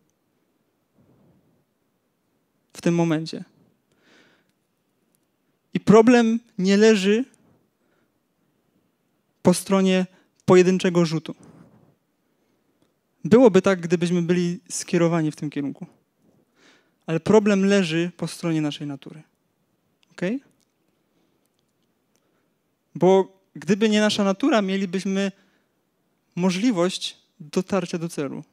w tym momencie. I problem nie leży po stronie pojedynczego rzutu. Byłoby tak, gdybyśmy byli skierowani w tym kierunku. Ale problem leży po stronie naszej natury. Ok? Bo gdyby nie nasza natura, mielibyśmy możliwość dotarcia do celu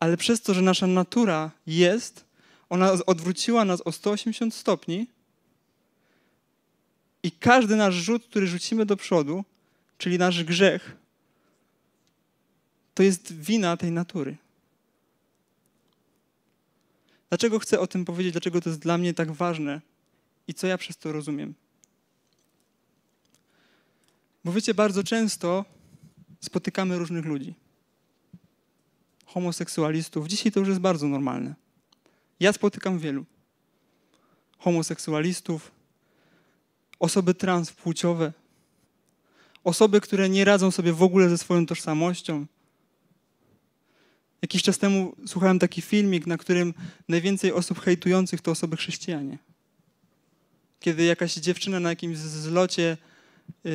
ale przez to, że nasza natura jest, ona odwróciła nas o 180 stopni i każdy nasz rzut, który rzucimy do przodu, czyli nasz grzech, to jest wina tej natury. Dlaczego chcę o tym powiedzieć? Dlaczego to jest dla mnie tak ważne? I co ja przez to rozumiem? Bo bardzo często spotykamy różnych ludzi homoseksualistów. Dzisiaj to już jest bardzo normalne. Ja spotykam wielu homoseksualistów, osoby transpłciowe, osoby, które nie radzą sobie w ogóle ze swoją tożsamością. Jakiś czas temu słuchałem taki filmik, na którym najwięcej osób hejtujących to osoby chrześcijanie. Kiedy jakaś dziewczyna na jakimś zlocie, yy,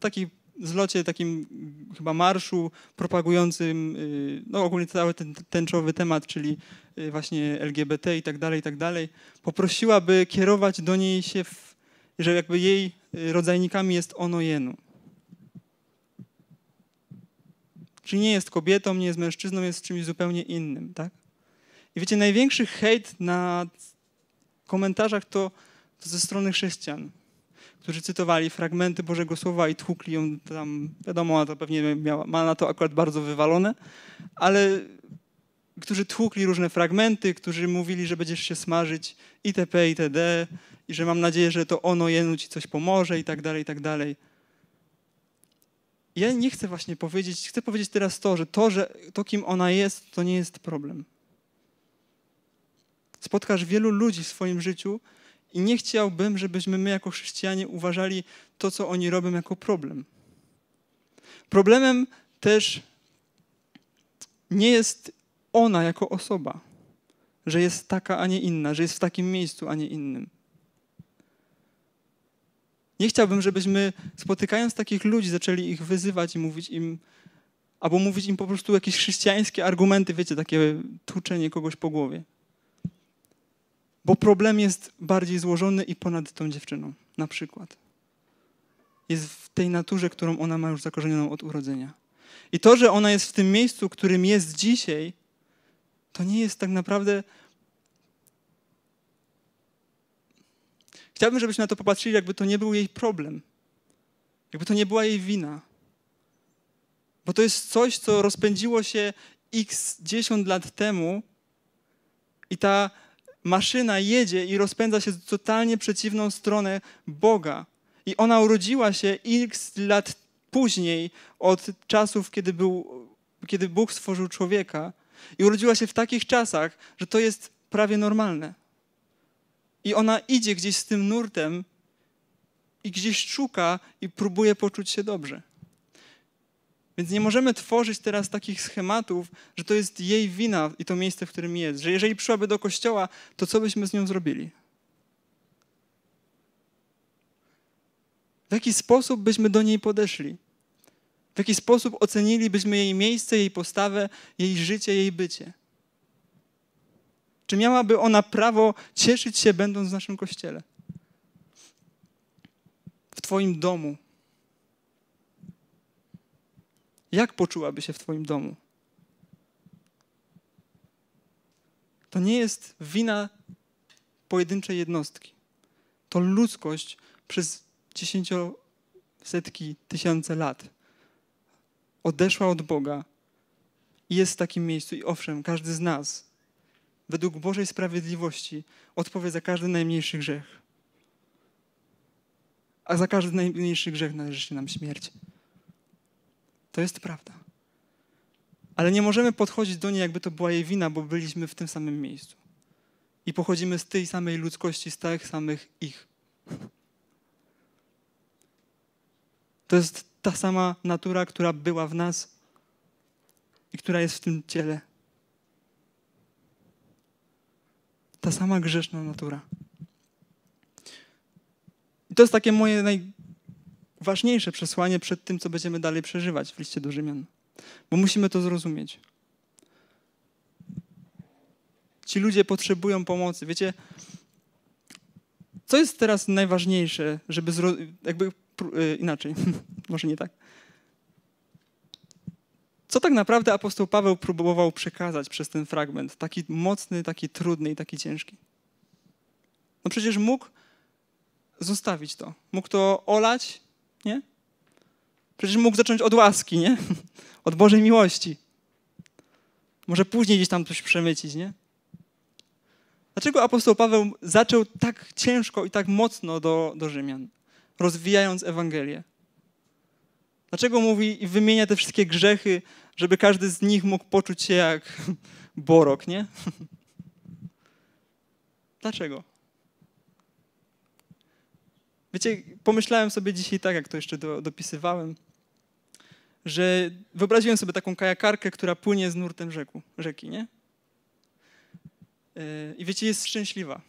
taki zlocie takim chyba marszu propagującym y, no ogólnie cały ten tęczowy temat, czyli y, właśnie LGBT i tak dalej, i tak dalej, poprosiła, by kierować do niej się, w, że jakby jej y, rodzajnikami jest ono jenu. Czyli nie jest kobietą, nie jest mężczyzną, jest czymś zupełnie innym, tak? I wiecie, największy hejt na komentarzach to, to ze strony chrześcijan którzy cytowali fragmenty Bożego Słowa i tłukli ją tam, wiadomo, ona to pewnie miała, ma na to akurat bardzo wywalone, ale którzy tłukli różne fragmenty, którzy mówili, że będziesz się smażyć itp., itd., i że mam nadzieję, że to ono, jenu ci coś pomoże i tak dalej, i tak dalej. Ja nie chcę właśnie powiedzieć, chcę powiedzieć teraz to, że to, że to kim ona jest, to nie jest problem. Spotkasz wielu ludzi w swoim życiu, i nie chciałbym, żebyśmy my jako chrześcijanie uważali to, co oni robią, jako problem. Problemem też nie jest ona jako osoba, że jest taka, a nie inna, że jest w takim miejscu, a nie innym. Nie chciałbym, żebyśmy spotykając takich ludzi zaczęli ich wyzywać i mówić im, albo mówić im po prostu jakieś chrześcijańskie argumenty, wiecie, takie tłuczenie kogoś po głowie. Bo problem jest bardziej złożony i ponad tą dziewczyną, na przykład. Jest w tej naturze, którą ona ma już zakorzenioną od urodzenia. I to, że ona jest w tym miejscu, którym jest dzisiaj, to nie jest tak naprawdę. Chciałbym, żebyśmy na to popatrzyli, jakby to nie był jej problem, jakby to nie była jej wina. Bo to jest coś, co rozpędziło się x dziesiąt lat temu i ta maszyna jedzie i rozpędza się w totalnie przeciwną stronę Boga. I ona urodziła się x lat później od czasów, kiedy, był, kiedy Bóg stworzył człowieka. I urodziła się w takich czasach, że to jest prawie normalne. I ona idzie gdzieś z tym nurtem i gdzieś szuka i próbuje poczuć się dobrze. Więc nie możemy tworzyć teraz takich schematów, że to jest jej wina i to miejsce, w którym jest. Że jeżeli przyszłaby do kościoła, to co byśmy z nią zrobili? W jaki sposób byśmy do niej podeszli? W jaki sposób ocenilibyśmy jej miejsce, jej postawę, jej życie, jej bycie? Czy miałaby ona prawo cieszyć się, będąc w naszym kościele? W Twoim domu, jak poczułaby się w Twoim domu? To nie jest wina pojedynczej jednostki. To ludzkość przez dziesięciosetki tysiące lat odeszła od Boga i jest w takim miejscu. I owszem, każdy z nas, według Bożej sprawiedliwości, odpowie za każdy najmniejszy grzech. A za każdy najmniejszy grzech należy się nam śmierć. To jest prawda. Ale nie możemy podchodzić do niej, jakby to była jej wina, bo byliśmy w tym samym miejscu. I pochodzimy z tej samej ludzkości, z tych samych ich. To jest ta sama natura, która była w nas i która jest w tym ciele. Ta sama grzeszna natura. I to jest takie moje naj, ważniejsze przesłanie przed tym, co będziemy dalej przeżywać w liście do Rzymian. Bo musimy to zrozumieć. Ci ludzie potrzebują pomocy. Wiecie, co jest teraz najważniejsze, żeby zrozumieć, jakby e, inaczej, <laughs> może nie tak. Co tak naprawdę apostoł Paweł próbował przekazać przez ten fragment, taki mocny, taki trudny i taki ciężki? No przecież mógł zostawić to, mógł to olać nie? Przecież mógł zacząć od łaski, nie? <laughs> Od Bożej miłości. Może później gdzieś tam coś przemycić, nie? Dlaczego apostoł Paweł zaczął tak ciężko i tak mocno do, do Rzymian, rozwijając Ewangelię? Dlaczego mówi i wymienia te wszystkie grzechy, żeby każdy z nich mógł poczuć się jak <laughs> borok, nie? <laughs> Dlaczego? Wiecie, pomyślałem sobie dzisiaj tak, jak to jeszcze do, dopisywałem, że wyobraziłem sobie taką kajakarkę, która płynie z nurtem rzeku, rzeki, nie? Yy, I wiecie, jest szczęśliwa.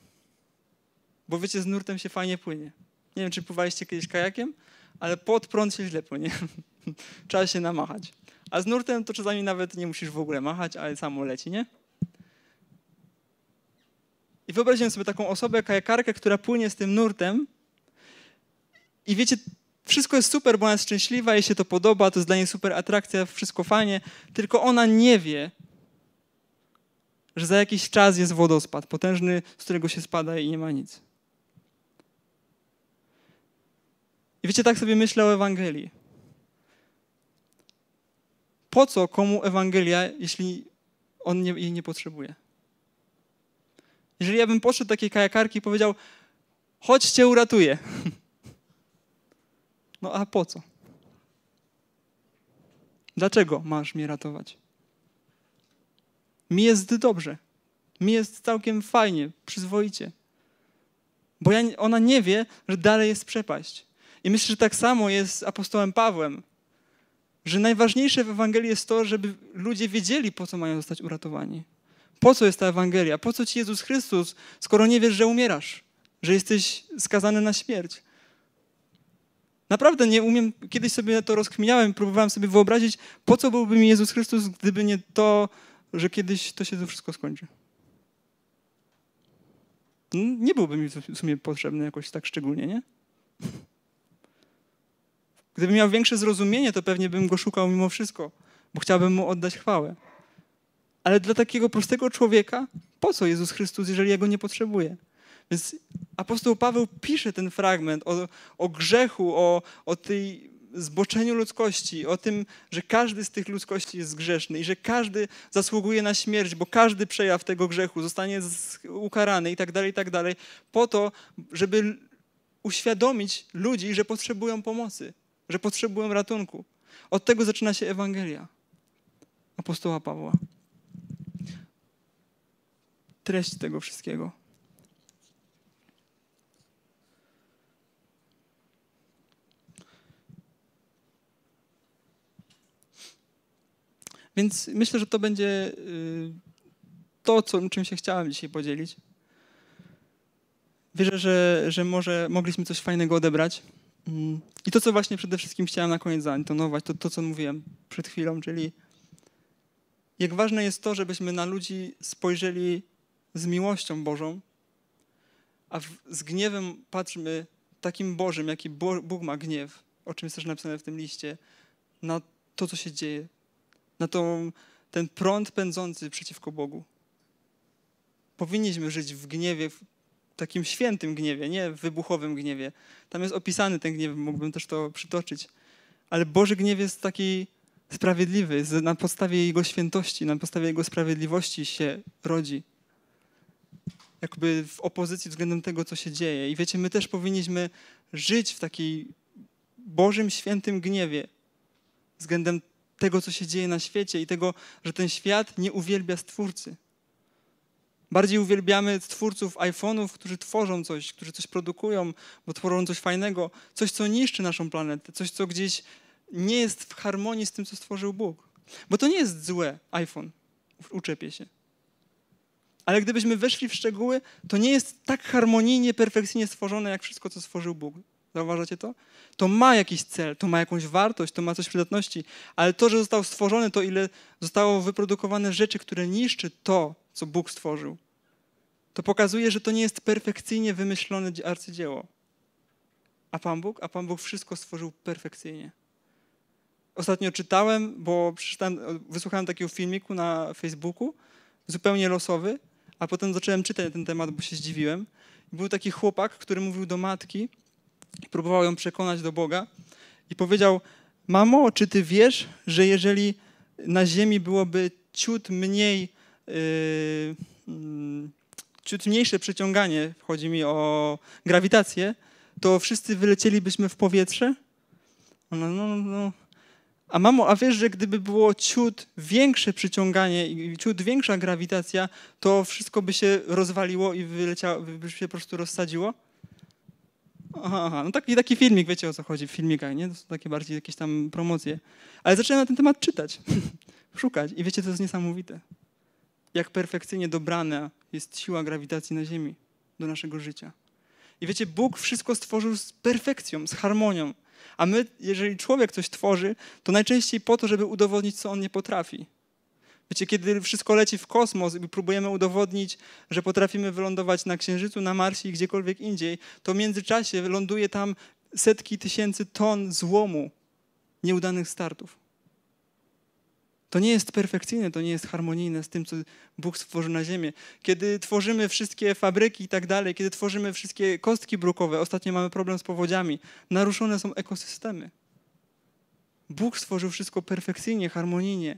Bo wiecie, z nurtem się fajnie płynie. Nie wiem, czy pływaliście kiedyś kajakiem, ale pod prąd się źle płynie. <laughs> Trzeba się namachać. A z nurtem to czasami nawet nie musisz w ogóle machać, ale samo leci, nie? I wyobraziłem sobie taką osobę, kajakarkę, która płynie z tym nurtem i wiecie, wszystko jest super, bo ona jest szczęśliwa, jej się to podoba, to jest dla niej super atrakcja, wszystko fajnie, tylko ona nie wie, że za jakiś czas jest wodospad potężny, z którego się spada i nie ma nic. I wiecie, tak sobie myślę o Ewangelii. Po co komu Ewangelia, jeśli on nie, jej nie potrzebuje? Jeżeli ja bym poszedł do takiej kajakarki i powiedział, chodźcie, uratuję <laughs> No a po co? Dlaczego masz mnie ratować? Mi jest dobrze. Mi jest całkiem fajnie, przyzwoicie. Bo ja, ona nie wie, że dalej jest przepaść. I myślę, że tak samo jest z apostołem Pawłem, że najważniejsze w Ewangelii jest to, żeby ludzie wiedzieli, po co mają zostać uratowani. Po co jest ta Ewangelia? Po co ci Jezus Chrystus, skoro nie wiesz, że umierasz, że jesteś skazany na śmierć? Naprawdę nie umiem, kiedyś sobie to rozkminiałem, próbowałem sobie wyobrazić, po co byłby mi Jezus Chrystus, gdyby nie to, że kiedyś to się to wszystko skończy. No, nie byłby mi w sumie potrzebny jakoś tak szczególnie, nie? <laughs> Gdybym miał większe zrozumienie, to pewnie bym go szukał mimo wszystko, bo chciałbym mu oddać chwałę. Ale dla takiego prostego człowieka, po co Jezus Chrystus, jeżeli ja go nie potrzebuję? Więc apostoł Paweł pisze ten fragment o, o grzechu, o, o tej zboczeniu ludzkości, o tym, że każdy z tych ludzkości jest grzeszny i że każdy zasługuje na śmierć, bo każdy przejaw tego grzechu zostanie ukarany i tak dalej, i tak dalej, po to, żeby uświadomić ludzi, że potrzebują pomocy, że potrzebują ratunku. Od tego zaczyna się Ewangelia apostoła Pawła. Treść tego wszystkiego. Więc myślę, że to będzie y, to, czym się chciałem dzisiaj podzielić. Wierzę, że, że może mogliśmy coś fajnego odebrać. Mm. I to, co właśnie przede wszystkim chciałem na koniec zaintonować, to to, co mówiłem przed chwilą, czyli jak ważne jest to, żebyśmy na ludzi spojrzeli z miłością Bożą, a z gniewem patrzmy takim Bożym, jaki Bóg ma gniew, o czym jest też napisane w tym liście, na to, co się dzieje na tą, ten prąd pędzący przeciwko Bogu. Powinniśmy żyć w gniewie, w takim świętym gniewie, nie w wybuchowym gniewie. Tam jest opisany ten gniew, mógłbym też to przytoczyć. Ale Boży gniew jest taki sprawiedliwy, na podstawie Jego świętości, na podstawie Jego sprawiedliwości się rodzi. Jakby w opozycji względem tego, co się dzieje. I wiecie, my też powinniśmy żyć w takiej Bożym świętym gniewie względem tego, co się dzieje na świecie i tego, że ten świat nie uwielbia Stwórcy. Bardziej uwielbiamy twórców iPhone'ów, którzy tworzą coś, którzy coś produkują, bo tworzą coś fajnego, coś, co niszczy naszą planetę, coś, co gdzieś nie jest w harmonii z tym, co stworzył Bóg. Bo to nie jest złe iPhone, uczepię się. Ale gdybyśmy weszli w szczegóły, to nie jest tak harmonijnie, perfekcyjnie stworzone, jak wszystko, co stworzył Bóg. Zauważacie to? To ma jakiś cel, to ma jakąś wartość, to ma coś przydatności, ale to, że został stworzony, to ile zostało wyprodukowane rzeczy, które niszczy to, co Bóg stworzył, to pokazuje, że to nie jest perfekcyjnie wymyślone arcydzieło. A Pan Bóg? A Pan Bóg wszystko stworzył perfekcyjnie. Ostatnio czytałem, bo wysłuchałem takiego filmiku na Facebooku, zupełnie losowy, a potem zacząłem czytać na ten temat, bo się zdziwiłem. Był taki chłopak, który mówił do matki, próbował ją przekonać do Boga i powiedział: Mamo, czy ty wiesz, że jeżeli na ziemi byłoby ciut mniej, yy, mm, ciut mniejsze przyciąganie, chodzi mi o grawitację, to wszyscy wylecielibyśmy w powietrze? No, no, no. A mamo, a wiesz, że gdyby było ciut większe przyciąganie i ciut większa grawitacja, to wszystko by się rozwaliło i wyleciało, by się po prostu rozsadziło? Aha, aha, no taki, taki filmik, wiecie o co chodzi filmika, nie? To są takie bardziej jakieś tam promocje. Ale zacząłem na ten temat czytać, <laughs> szukać i wiecie, to jest niesamowite. Jak perfekcyjnie dobrana jest siła grawitacji na Ziemi do naszego życia. I wiecie, Bóg wszystko stworzył z perfekcją, z harmonią. A my, jeżeli człowiek coś tworzy, to najczęściej po to, żeby udowodnić, co on nie potrafi. Wiecie, kiedy wszystko leci w kosmos i próbujemy udowodnić, że potrafimy wylądować na Księżycu, na Marsie i gdziekolwiek indziej, to w międzyczasie ląduje tam setki tysięcy ton złomu nieudanych startów. To nie jest perfekcyjne, to nie jest harmonijne z tym, co Bóg stworzył na Ziemię. Kiedy tworzymy wszystkie fabryki i tak dalej, kiedy tworzymy wszystkie kostki brukowe, ostatnio mamy problem z powodziami, naruszone są ekosystemy. Bóg stworzył wszystko perfekcyjnie, harmonijnie.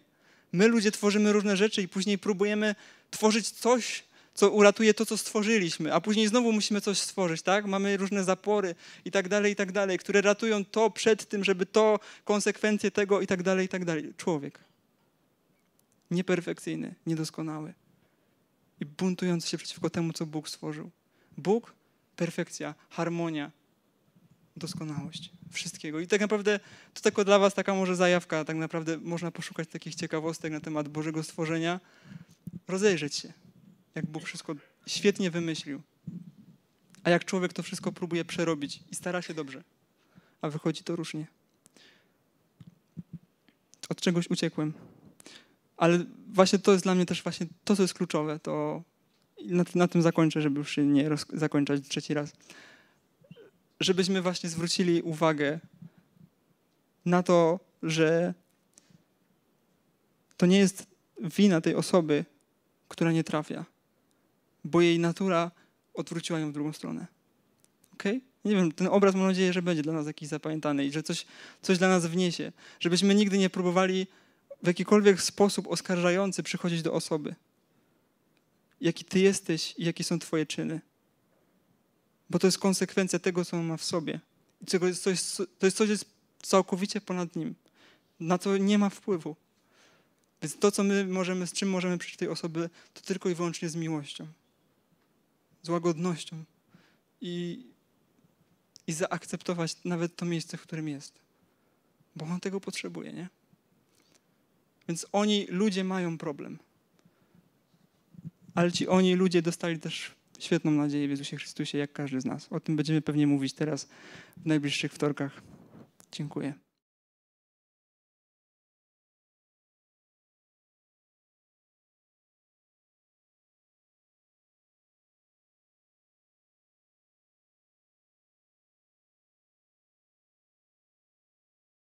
My ludzie tworzymy różne rzeczy i później próbujemy tworzyć coś, co uratuje to, co stworzyliśmy, a później znowu musimy coś stworzyć, tak? Mamy różne zapory i tak dalej, i tak dalej, które ratują to przed tym, żeby to, konsekwencje tego i tak dalej, i tak dalej. Człowiek. Nieperfekcyjny, niedoskonały i buntujący się przeciwko temu, co Bóg stworzył. Bóg, perfekcja, harmonia, doskonałość wszystkiego. I tak naprawdę to tylko dla was taka może zajawka, tak naprawdę można poszukać takich ciekawostek na temat Bożego stworzenia, rozejrzeć się, jak Bóg wszystko świetnie wymyślił, a jak człowiek to wszystko próbuje przerobić i stara się dobrze, a wychodzi to różnie. Od czegoś uciekłem. Ale właśnie to jest dla mnie też właśnie to, co jest kluczowe, to na, na tym zakończę, żeby już się nie roz, zakończać trzeci raz żebyśmy właśnie zwrócili uwagę na to, że to nie jest wina tej osoby, która nie trafia, bo jej natura odwróciła ją w drugą stronę. Okej? Okay? Nie wiem, ten obraz mam nadzieję, że będzie dla nas jakiś zapamiętany i że coś, coś dla nas wniesie. Żebyśmy nigdy nie próbowali w jakikolwiek sposób oskarżający przychodzić do osoby. Jaki ty jesteś i jakie są twoje czyny bo to jest konsekwencja tego, co on ma w sobie. I to jest coś, to jest coś jest całkowicie ponad nim. Na co nie ma wpływu. Więc to, co my możemy, z czym możemy przyjść tej osoby, to tylko i wyłącznie z miłością, z łagodnością i, i zaakceptować nawet to miejsce, w którym jest. Bo on tego potrzebuje, nie? Więc oni, ludzie mają problem. Ale ci oni, ludzie dostali też świetną nadzieję w Jezusie Chrystusie, jak każdy z nas. O tym będziemy pewnie mówić teraz w najbliższych wtorkach. Dziękuję.